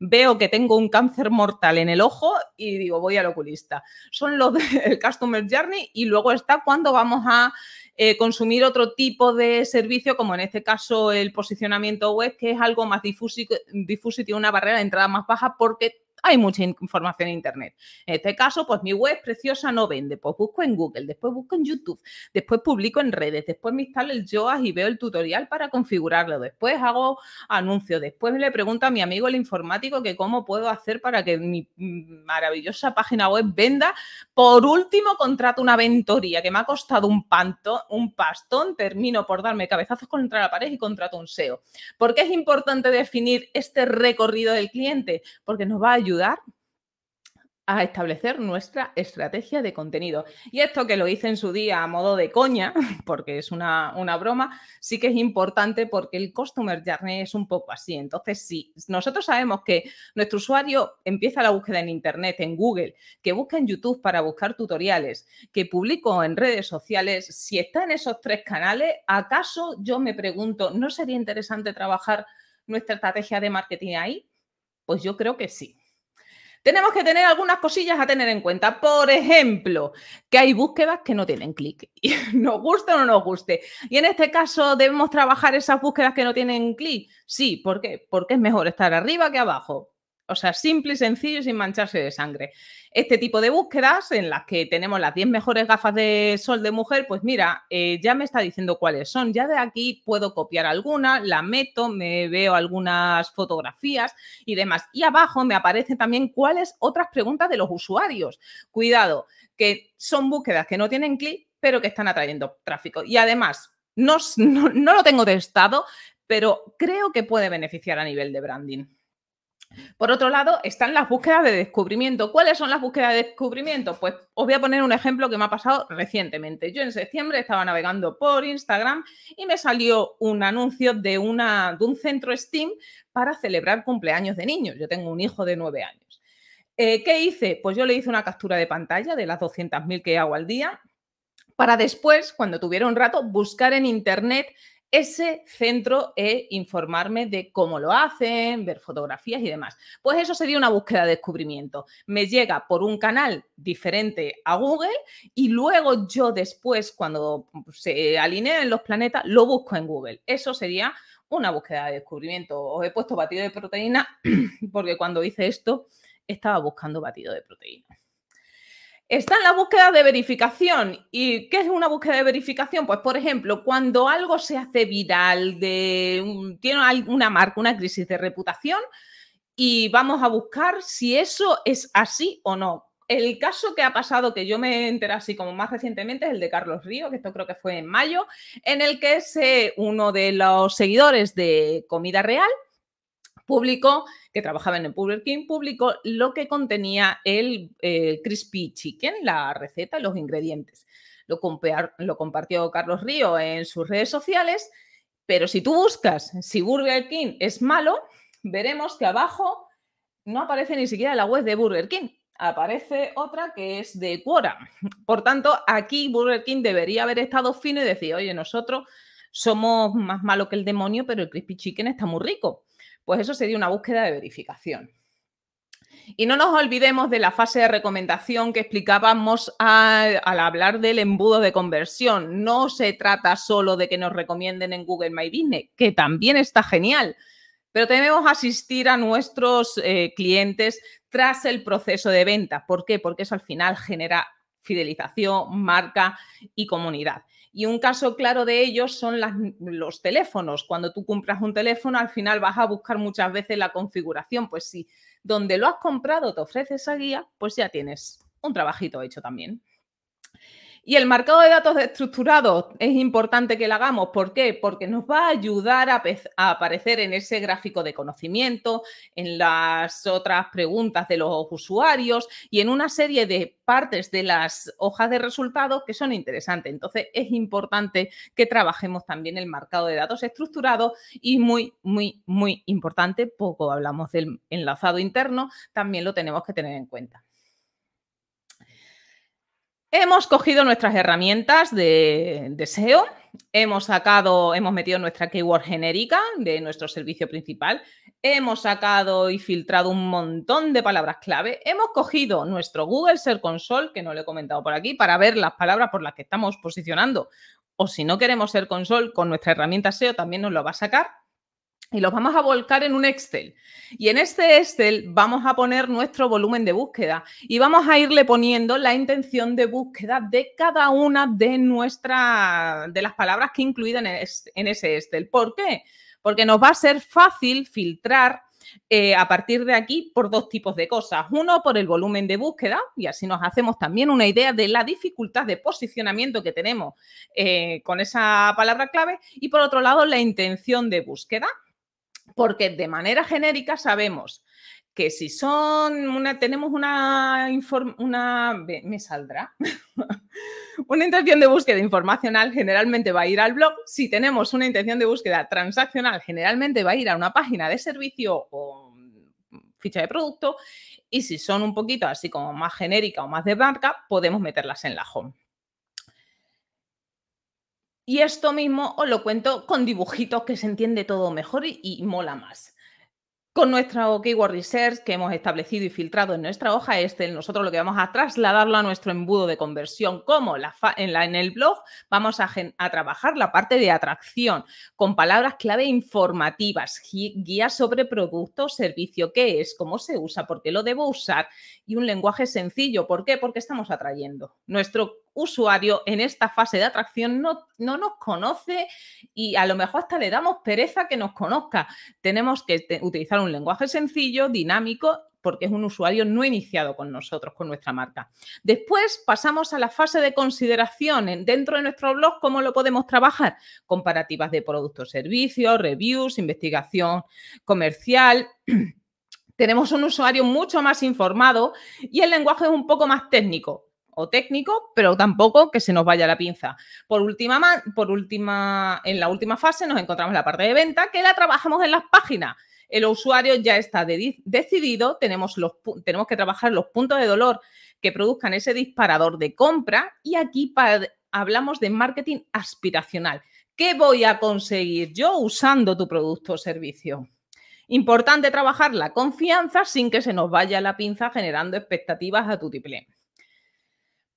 veo que tengo un cáncer mortal en el ojo y digo, voy al oculista. Son los del Customer Journey y luego está cuando vamos a eh, consumir otro tipo de servicio, como en este caso el posicionamiento web, que es algo más difuso y tiene una barrera de entrada más baja porque hay mucha información en Internet. En este caso, pues mi web preciosa no vende, pues busco en Google, después busco en YouTube, después publico en redes, después me instalo el Joas y veo el tutorial para configurarlo, después hago anuncios, después le pregunto a mi amigo el informático que cómo puedo hacer para que mi maravillosa página web venda. Por último, contrato una ventoría que me ha costado un, panto, un pastón, termino por darme cabezazos contra la pared y contrato un SEO. ¿Por qué es importante definir este recorrido del cliente? Porque nos va a ayudar ayudar a establecer nuestra estrategia de contenido. Y esto que lo hice en su día a modo de coña, porque es una, una, broma, sí que es importante porque el customer journey es un poco así. Entonces, si nosotros sabemos que nuestro usuario empieza la búsqueda en Internet, en Google, que busca en YouTube para buscar tutoriales, que publico en redes sociales, si está en esos tres canales, ¿acaso yo me pregunto, ¿no sería interesante trabajar nuestra estrategia de marketing ahí? Pues yo creo que sí tenemos que tener algunas cosillas a tener en cuenta. Por ejemplo, que hay búsquedas que no tienen clic, y nos guste o no nos guste. Y en este caso, ¿debemos trabajar esas búsquedas que no tienen clic? Sí, ¿por qué? Porque es mejor estar arriba que abajo. O sea, simple y sencillo sin mancharse de sangre. Este tipo de búsquedas en las que tenemos las 10 mejores gafas de sol de mujer, pues mira, eh, ya me está diciendo cuáles son. Ya de aquí puedo copiar alguna, la meto, me veo algunas fotografías y demás. Y abajo me aparecen también cuáles otras preguntas de los usuarios. Cuidado, que son búsquedas que no tienen clic, pero que están atrayendo tráfico. Y además, no lo tengo testado, pero creo que puede beneficiar a nivel de branding. Por otro lado, están las búsquedas de descubrimiento. ¿Cuáles son las búsquedas de descubrimiento? Pues os voy a poner un ejemplo que me ha pasado recientemente. Yo en septiembre estaba navegando por Instagram y me salió un anuncio de, una, un centro STEAM para celebrar cumpleaños de niños. Yo tengo un hijo de nueve años. Eh, ¿Qué hice? Pues yo le hice una captura de pantalla de las 200.000 que hago al día para después, cuando tuviera un rato, buscar en Internet ese centro es informarme de cómo lo hacen, ver fotografías y demás. Pues eso sería una búsqueda de descubrimiento. Me llega por un canal diferente a Google y luego yo después, cuando se alineen los planetas, lo busco en Google. Eso sería una búsqueda de descubrimiento. Os he puesto batido de proteína porque cuando hice esto estaba buscando batido de proteína. Está en la búsqueda de verificación. ¿Y qué es una búsqueda de verificación? Pues, por ejemplo, cuando algo se hace viral, de, tiene una marca, una crisis de reputación, y vamos a buscar si eso es así o no. El caso que ha pasado, que yo me enteré así como más recientemente, es el de Carlos Río, que esto creo que fue en mayo, en el que es uno de los seguidores de Comida Real público que trabajaba en el Burger King, publicó lo que contenía el, crispy chicken, la receta, los ingredientes. Lo, lo compartió Carlos Río en sus redes sociales, pero si tú buscas si Burger King es malo, veremos que abajo no aparece ni siquiera la web de Burger King. Aparece otra que es de Quora. Por tanto, aquí Burger King debería haber estado fino y decir, oye, nosotros somos más malo que el demonio, pero el crispy chicken está muy rico. Pues eso sería una búsqueda de verificación. Y no nos olvidemos de la fase de recomendación que explicábamos al, hablar del embudo de conversión. No se trata solo de que nos recomienden en Google My Business, que también está genial, pero tenemos que asistir a nuestros eh, clientes tras el proceso de venta. ¿Por qué? Porque eso al final genera fidelización, marca y comunidad. Y un caso claro de ellos son los teléfonos. Cuando tú compras un teléfono, al final vas a buscar muchas veces la configuración. Pues si donde lo has comprado te ofrece esa guía, pues ya tienes un trabajito hecho también. Y el marcado de datos estructurado es importante que lo hagamos. ¿Por qué? Porque nos va a ayudar a, aparecer en ese gráfico de conocimiento, en las otras preguntas de los usuarios y en una serie de partes de las hojas de resultados que son interesantes. Entonces, es importante que trabajemos también el marcado de datos estructurado y muy, muy, muy importante, poco hablamos del enlazado interno, también lo tenemos que tener en cuenta. Hemos cogido nuestras herramientas de, SEO, hemos sacado, hemos metido nuestra keyword genérica de nuestro servicio principal, hemos sacado y filtrado un montón de palabras clave, hemos cogido nuestro Google Search Console, que no lo he comentado por aquí, para ver las palabras por las que estamos posicionando. O si no queremos ser Console, con nuestra herramienta SEO también nos lo va a sacar y los vamos a volcar en un Excel. Y en este Excel vamos a poner nuestro volumen de búsqueda y vamos a irle poniendo la intención de búsqueda de cada una de nuestras, de las palabras que incluidas en, ese Excel. ¿Por qué? Porque nos va a ser fácil filtrar eh, a partir de aquí por dos tipos de cosas. Uno, por el volumen de búsqueda, y así nos hacemos también una idea de la dificultad de posicionamiento que tenemos eh, con esa palabra clave. Y por otro lado, la intención de búsqueda porque de manera genérica sabemos que si son una, tenemos una, una me saldrá, una intención de búsqueda informacional generalmente va a ir al blog, si tenemos una intención de búsqueda transaccional generalmente va a ir a una página de servicio o ficha de producto y si son un poquito así como más genérica o más de marca, podemos meterlas en la home. Y esto mismo os lo cuento con dibujitos que se entiende todo mejor y, mola más. Con nuestro keyword research que hemos establecido y filtrado en nuestra hoja este nosotros lo que vamos a trasladarlo a nuestro embudo de conversión, como en, el blog vamos a, trabajar la parte de atracción con palabras clave informativas, guías sobre producto, servicio, qué es, cómo se usa, por qué lo debo usar y un lenguaje sencillo. ¿Por qué? Porque estamos atrayendo. Nuestro usuario en esta fase de atracción no, nos conoce y a lo mejor hasta le damos pereza que nos conozca. Tenemos que utilizar un lenguaje sencillo, dinámico porque es un usuario no iniciado con nosotros, con nuestra marca. Después pasamos a la fase de consideración. Dentro de nuestro blog, ¿cómo lo podemos trabajar? Comparativas de productos, servicios, reviews, investigación comercial. Tenemos un usuario mucho más informado y el lenguaje es un poco más técnico o técnico, pero tampoco que se nos vaya la pinza. Por última, por última, en la última fase nos encontramos la parte de venta que la trabajamos en las páginas. El usuario ya está decidido, tenemos, los, tenemos que trabajar los puntos de dolor que produzcan ese disparador de compra y aquí hablamos de marketing aspiracional. ¿Qué voy a conseguir yo usando tu producto o servicio? Importante trabajar la confianza sin que se nos vaya la pinza generando expectativas a tu tiple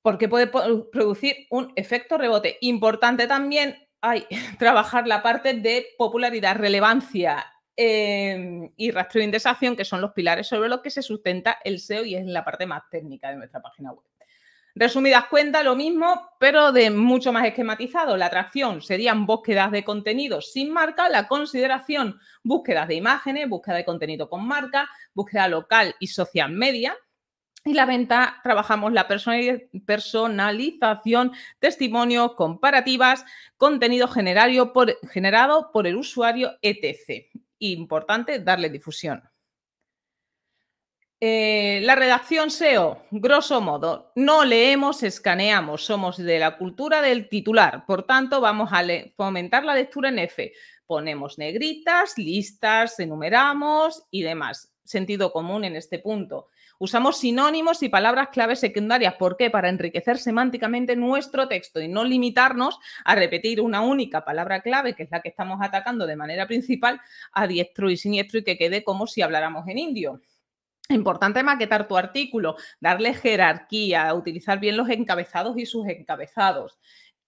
porque puede producir un efecto rebote. Importante también hay trabajar la parte de popularidad, relevancia em, y rastreo de indexación, que son los pilares sobre los que se sustenta el SEO y es la parte más técnica de nuestra página web. Resumidas cuentas, lo mismo, pero de mucho más esquematizado. La atracción serían búsquedas de contenido sin marca, la consideración búsquedas de imágenes, búsqueda de contenido con marca, búsqueda local y social media, y la venta trabajamos la personalización, testimonio, comparativas, contenido por, generado por el usuario, etc. Importante darle difusión. Eh, la redacción SEO, grosso modo, no leemos, escaneamos, somos de la cultura del titular, por tanto vamos a fomentar la lectura en F. Ponemos negritas, listas, enumeramos y demás. Sentido común en este punto. Usamos sinónimos y palabras claves secundarias. ¿Por qué? Para enriquecer semánticamente nuestro texto y no limitarnos a repetir una única palabra clave, que es la que estamos atacando de manera principal, a diestro y siniestro y que quede como si habláramos en indio. Importante maquetar tu artículo, darle jerarquía, utilizar bien los encabezados y sus encabezados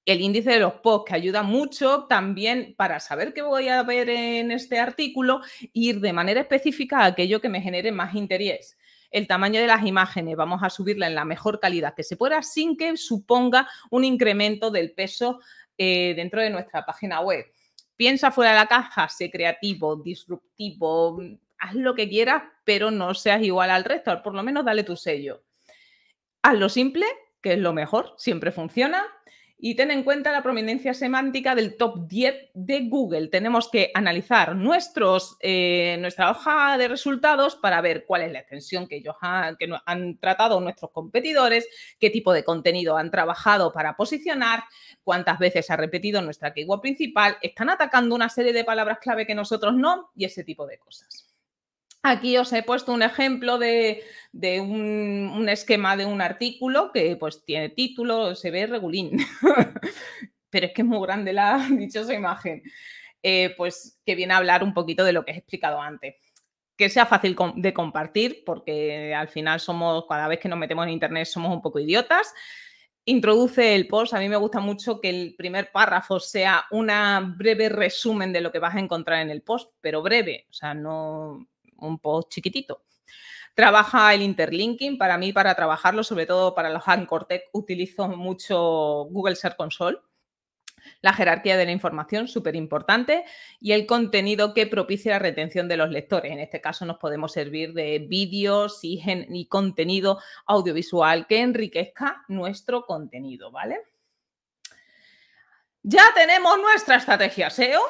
el índice de los posts, que ayuda mucho también para saber qué voy a ver en este artículo, ir de manera específica a aquello que me genere más interés el tamaño de las imágenes, vamos a subirla en la mejor calidad que se pueda sin que suponga un incremento del peso eh, dentro de nuestra página web. Piensa fuera de la caja, sé creativo, disruptivo, haz lo que quieras, pero no seas igual al resto, por lo menos dale tu sello. haz lo simple, que es lo mejor, siempre funciona, y ten en cuenta la prominencia semántica del top 10 de Google. Tenemos que analizar eh, nuestra hoja de resultados para ver cuál es la extensión que ellos han, han tratado nuestros competidores, qué tipo de contenido han trabajado para posicionar, cuántas veces ha repetido nuestra keyword principal, están atacando una serie de palabras clave que nosotros no y ese tipo de cosas. Aquí os he puesto un ejemplo de, un, esquema de un artículo que pues tiene título, se ve regulín, pero es que es muy grande la dichosa imagen, eh, pues que viene a hablar un poquito de lo que he explicado antes. Que sea fácil de compartir, porque al final somos, cada vez que nos metemos en internet somos un poco idiotas. Introduce el post, a mí me gusta mucho que el primer párrafo sea un breve resumen de lo que vas a encontrar en el post, pero breve, o sea, no un poco chiquitito. Trabaja el interlinking para mí, para trabajarlo, sobre todo para los Anchor Tech, utilizo mucho Google Search Console. La jerarquía de la información, súper importante, y el contenido que propicia la retención de los lectores. En este caso nos podemos servir de vídeos y, y contenido audiovisual que enriquezca nuestro contenido, ¿vale? Ya tenemos nuestra estrategia SEO,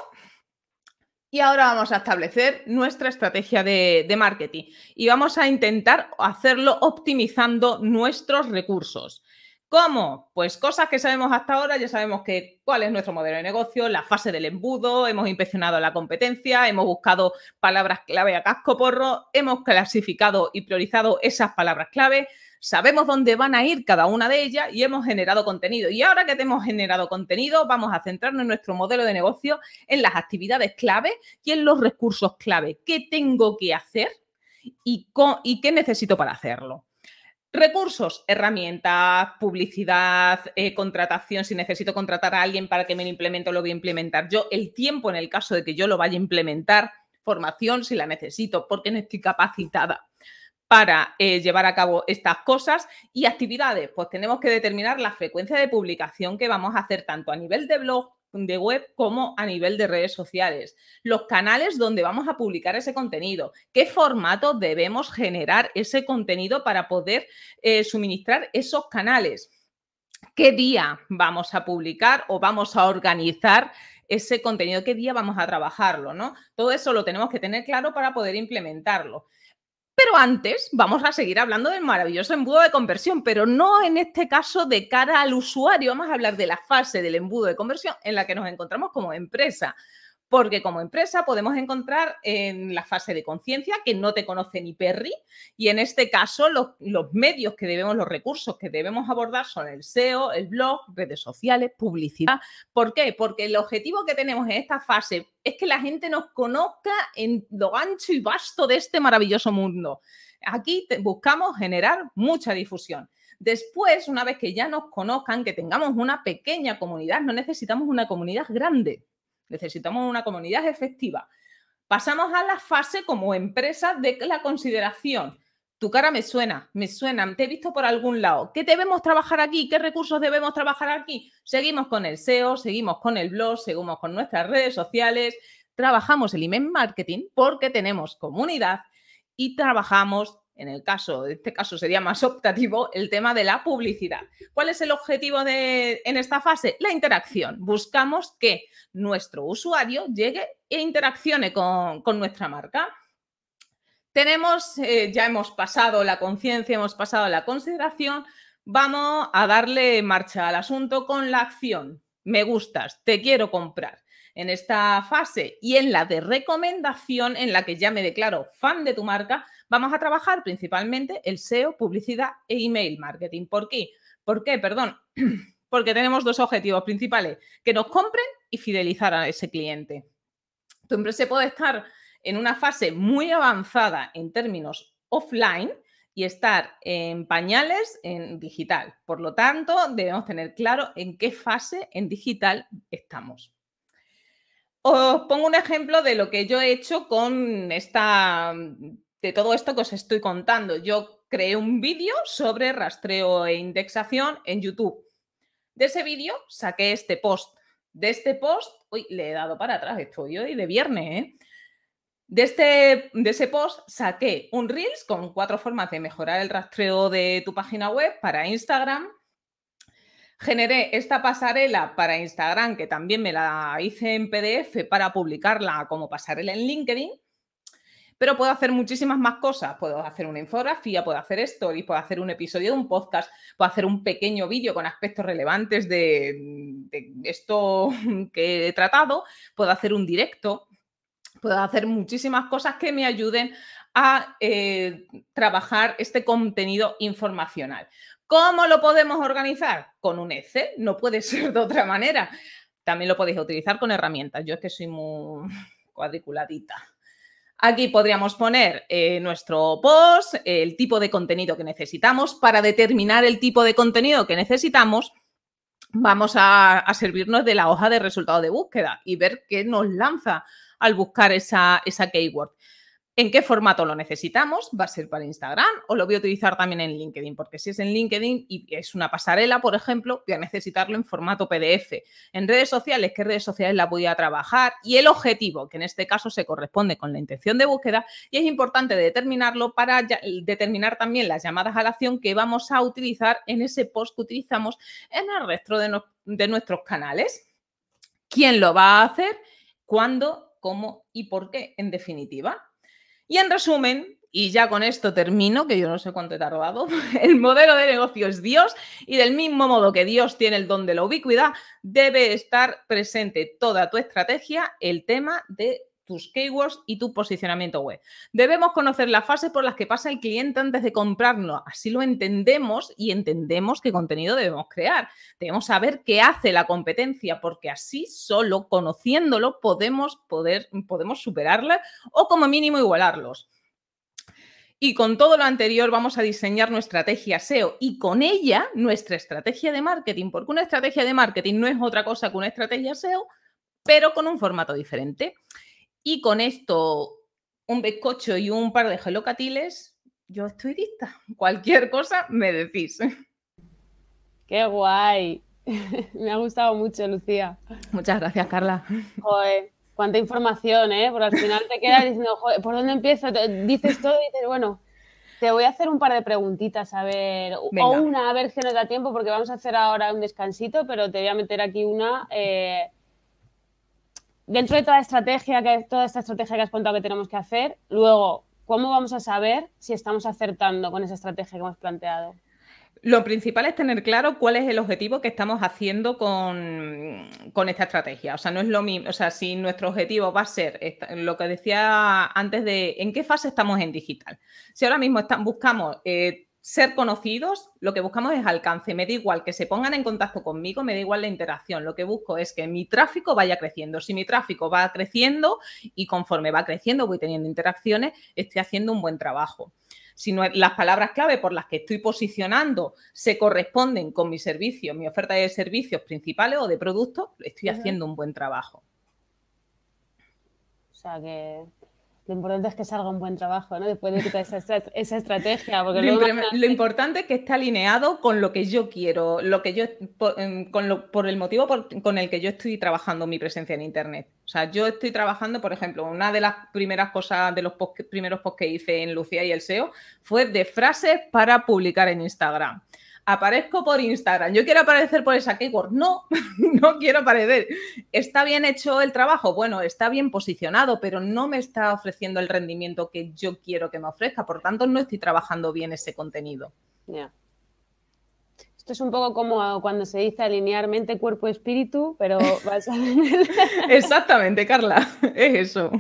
y ahora vamos a establecer nuestra estrategia de, marketing y vamos a intentar hacerlo optimizando nuestros recursos. ¿Cómo? Pues cosas que sabemos hasta ahora, ya sabemos que, cuál es nuestro modelo de negocio, la fase del embudo, hemos inspeccionado la competencia, hemos buscado palabras clave a casco porro, hemos clasificado y priorizado esas palabras clave, sabemos dónde van a ir cada una de ellas y hemos generado contenido. Y ahora que hemos generado contenido, vamos a centrarnos en nuestro modelo de negocio, en las actividades clave y en los recursos clave. ¿Qué tengo que hacer y, qué necesito para hacerlo? Recursos, herramientas, publicidad, eh, contratación, si necesito contratar a alguien para que me lo implemente, lo voy a implementar yo. El tiempo en el caso de que yo lo vaya a implementar, formación si la necesito porque no estoy capacitada para eh, llevar a cabo estas cosas y actividades, pues tenemos que determinar la frecuencia de publicación que vamos a hacer tanto a nivel de blog de web como a nivel de redes sociales, los canales donde vamos a publicar ese contenido, qué formato debemos generar ese contenido para poder eh, suministrar esos canales, qué día vamos a publicar o vamos a organizar ese contenido, qué día vamos a trabajarlo, ¿no? Todo eso lo tenemos que tener claro para poder implementarlo. Pero antes vamos a seguir hablando del maravilloso embudo de conversión, pero no en este caso de cara al usuario. Vamos a hablar de la fase del embudo de conversión en la que nos encontramos como empresa porque como empresa podemos encontrar en la fase de conciencia que no te conoce ni Perry y en este caso los, medios que debemos, los recursos que debemos abordar son el SEO, el blog, redes sociales, publicidad. ¿Por qué? Porque el objetivo que tenemos en esta fase es que la gente nos conozca en lo ancho y vasto de este maravilloso mundo. Aquí buscamos generar mucha difusión. Después, una vez que ya nos conozcan, que tengamos una pequeña comunidad, no necesitamos una comunidad grande necesitamos una comunidad efectiva. Pasamos a la fase como empresa de la consideración. Tu cara me suena, me suena, te he visto por algún lado. ¿Qué debemos trabajar aquí? ¿Qué recursos debemos trabajar aquí? Seguimos con el SEO, seguimos con el blog, seguimos con nuestras redes sociales, trabajamos el email marketing porque tenemos comunidad y trabajamos en el caso, en este caso sería más optativo, el tema de la publicidad. ¿Cuál es el objetivo de, en esta fase? La interacción. Buscamos que nuestro usuario llegue e interaccione con, nuestra marca. Tenemos, eh, ya hemos pasado la conciencia, hemos pasado la consideración, vamos a darle marcha al asunto con la acción. Me gustas, te quiero comprar en esta fase y en la de recomendación, en la que ya me declaro fan de tu marca, Vamos a trabajar principalmente el SEO, publicidad e email marketing. ¿Por qué? ¿Por qué? Perdón. Porque tenemos dos objetivos principales, que nos compren y fidelizar a ese cliente. Tu empresa puede estar en una fase muy avanzada en términos offline y estar en pañales en digital. Por lo tanto, debemos tener claro en qué fase en digital estamos. Os pongo un ejemplo de lo que yo he hecho con esta de todo esto que os estoy contando. Yo creé un vídeo sobre rastreo e indexación en YouTube. De ese vídeo saqué este post. De este post, uy, le he dado para atrás, estoy hoy de viernes, ¿eh? De, este, de ese post saqué un Reels con cuatro formas de mejorar el rastreo de tu página web para Instagram. Generé esta pasarela para Instagram, que también me la hice en PDF para publicarla como pasarela en LinkedIn. Pero puedo hacer muchísimas más cosas. Puedo hacer una infografía, puedo hacer stories, puedo hacer un episodio de un podcast, puedo hacer un pequeño vídeo con aspectos relevantes de, esto que he tratado, puedo hacer un directo, puedo hacer muchísimas cosas que me ayuden a eh, trabajar este contenido informacional. ¿Cómo lo podemos organizar? Con un ECE, no puede ser de otra manera. También lo podéis utilizar con herramientas. Yo es que soy muy cuadriculadita. Aquí podríamos poner eh, nuestro post, el tipo de contenido que necesitamos. Para determinar el tipo de contenido que necesitamos, vamos a, servirnos de la hoja de resultado de búsqueda y ver qué nos lanza al buscar esa, esa keyword en qué formato lo necesitamos, va a ser para Instagram o lo voy a utilizar también en LinkedIn, porque si es en LinkedIn y es una pasarela, por ejemplo, voy a necesitarlo en formato PDF. En redes sociales, ¿qué redes sociales la voy a trabajar? Y el objetivo, que en este caso se corresponde con la intención de búsqueda, y es importante determinarlo para determinar también las llamadas a la acción que vamos a utilizar en ese post que utilizamos en el resto de, nuestros canales. ¿Quién lo va a hacer? ¿Cuándo? ¿Cómo? ¿Y por qué? En definitiva. Y en resumen, y ya con esto termino, que yo no sé cuánto he tardado, el modelo de negocio es Dios y del mismo modo que Dios tiene el don de la ubicuidad, debe estar presente toda tu estrategia, el tema de tus keywords y tu posicionamiento web. Debemos conocer las fases por las que pasa el cliente antes de comprarlo. Así lo entendemos y entendemos qué contenido debemos crear. Debemos saber qué hace la competencia, porque así solo conociéndolo podemos, poder, podemos superarla o como mínimo igualarlos. Y con todo lo anterior vamos a diseñar nuestra estrategia SEO y con ella nuestra estrategia de marketing, porque una estrategia de marketing no es otra cosa que una estrategia SEO, pero con un formato diferente. Y con esto, un bizcocho y un par de gelocatiles, yo estoy lista. Cualquier cosa me decís. Qué guay. Me ha gustado mucho, Lucía. Muchas gracias, Carla. Joder, cuánta información, ¿eh? Porque al final te quedas diciendo, joder, ¿por dónde empiezo? Dices todo y dices, bueno, te voy a hacer un par de preguntitas, a ver, o una, a ver si nos da tiempo, porque vamos a hacer ahora un descansito, pero te voy a meter aquí una eh, dentro de toda estrategia que toda esta estrategia que has contado que tenemos que hacer, luego, ¿cómo vamos a saber si estamos acertando con esa estrategia que hemos planteado? Lo principal es tener claro cuál es el objetivo que estamos haciendo con, esta estrategia. O sea, no es lo mismo. O sea, si nuestro objetivo va a ser lo que decía antes de en qué fase estamos en digital. Si ahora mismo buscamos eh, ser conocidos, lo que buscamos es alcance. Me da igual que se pongan en contacto conmigo, me da igual la interacción. Lo que busco es que mi tráfico vaya creciendo. Si mi tráfico va creciendo y conforme va creciendo voy teniendo interacciones, estoy haciendo un buen trabajo. Si las palabras clave por las que estoy posicionando se corresponden con mi servicio, mi oferta de servicios principales o de productos, estoy haciendo un buen trabajo. O sea que lo importante es que salga un buen trabajo, ¿no? Después de quitar esa, estrategia. Porque lo, importante es que esté alineado con lo que yo quiero, lo que yo em, por, el motivo con el que yo estoy trabajando mi presencia en internet. O sea, yo estoy trabajando, por ejemplo, una de las primeras cosas, de los primeros posts que hice en Lucía y el SEO fue de frases para publicar en Instagram aparezco por Instagram, yo quiero aparecer por esa keyword. No, no quiero aparecer. ¿Está bien hecho el trabajo? Bueno, está bien posicionado, pero no me está ofreciendo el rendimiento que yo quiero que me ofrezca. Por tanto, no estoy trabajando bien ese contenido. Esto es un poco como cuando se dice alinear mente, cuerpo, espíritu, pero vas a... Exactamente, Carla, es eso.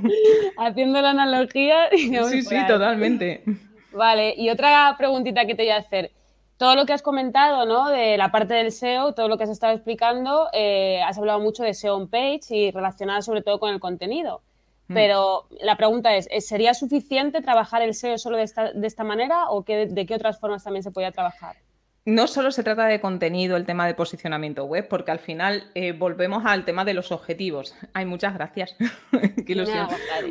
Haciendo la analogía. sí, sí, totalmente. Vale, y otra preguntita que te voy a hacer todo lo que has comentado, ¿no? De la parte del SEO, todo lo que has estado explicando, eh, has hablado mucho de SEO on page y relacionado sobre todo con el contenido. Hmm. Pero la pregunta es, ¿sería suficiente trabajar el SEO solo de esta, manera o de qué otras formas también se podía trabajar? no solo se trata de contenido, el tema de posicionamiento web, porque al final eh, volvemos al tema de los objetivos. ¡Ay, muchas gracias. Qué ilusión.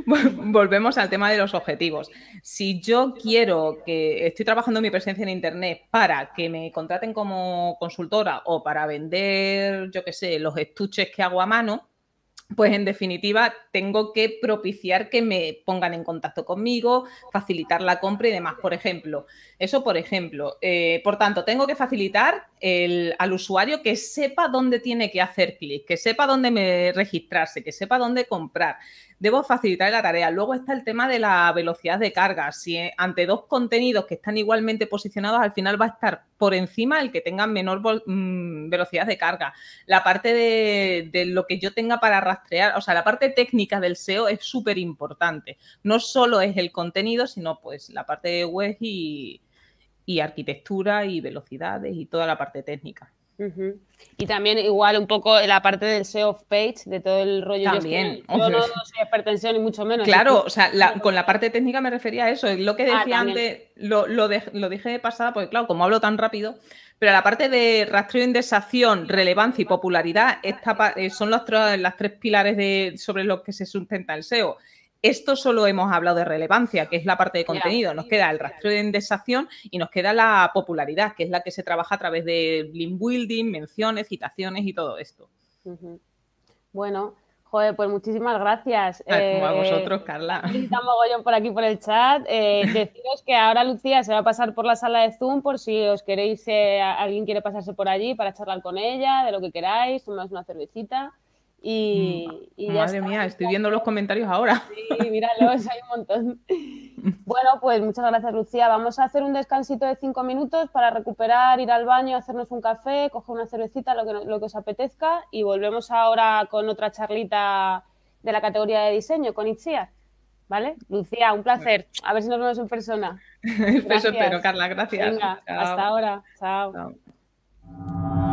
volvemos al tema de los objetivos. Si yo quiero que estoy trabajando mi presencia en internet para que me contraten como consultora o para vender, yo qué sé, los estuches que hago a mano, pues en definitiva tengo que propiciar que me pongan en contacto conmigo, facilitar la compra y demás, por ejemplo. Eso, por ejemplo. Eh, por tanto, tengo que facilitar al usuario que sepa dónde tiene que hacer clic, que sepa dónde me registrarse, que sepa dónde comprar. Debo facilitar la tarea. Luego está el tema de la velocidad de carga. Si eh, ante dos contenidos que están igualmente posicionados, al final va a estar por encima el que tenga menor mm, velocidad de carga. La parte de, de lo que yo tenga para o sea, la parte técnica del SEO es súper importante. No solo es el contenido, sino pues la parte de web y arquitectura y velocidades y toda la parte técnica. Y también igual un poco la parte del SEO of page, de todo el rollo. También. Yo, no no soy ni mucho menos. Claro, o sea, con la parte técnica me refería a eso. Lo que ah, decía antes, lo, dije de pasada, porque claro, como hablo tan rápido, pero la parte de rastreo, indexación, relevancia y popularidad esta, eh, son los, las tres pilares de, sobre los que se sustenta el SEO esto solo hemos hablado de relevancia, que es la parte de contenido. Nos queda el rastreo de indexación y nos queda la popularidad, que es la que se trabaja a través de link building, menciones, citaciones y todo esto. Bueno, joder, pues muchísimas gracias. A, a eh, vosotros, Carla. mogollón por aquí por el chat. Eh, deciros que ahora Lucía se va a pasar por la sala de Zoom por si os queréis, eh, alguien quiere pasarse por allí para charlar con ella, de lo que queráis, tomaros una cervecita. Mm. Y, Madre mía, estoy viendo los comentarios ahora. Sí, míralos, hay un montón. Bueno, pues muchas gracias, Lucía. Vamos a hacer un descansito de cinco minutos para recuperar, ir al baño, hacernos un café, coger una cervecita, lo que, os apetezca. Y volvemos ahora con otra charlita de la categoría de diseño con Itziar. ¿Vale? Lucía, un placer. A ver si nos vemos en persona. Eso espero, Carla. Gracias. hasta ahora. Chao. Chao.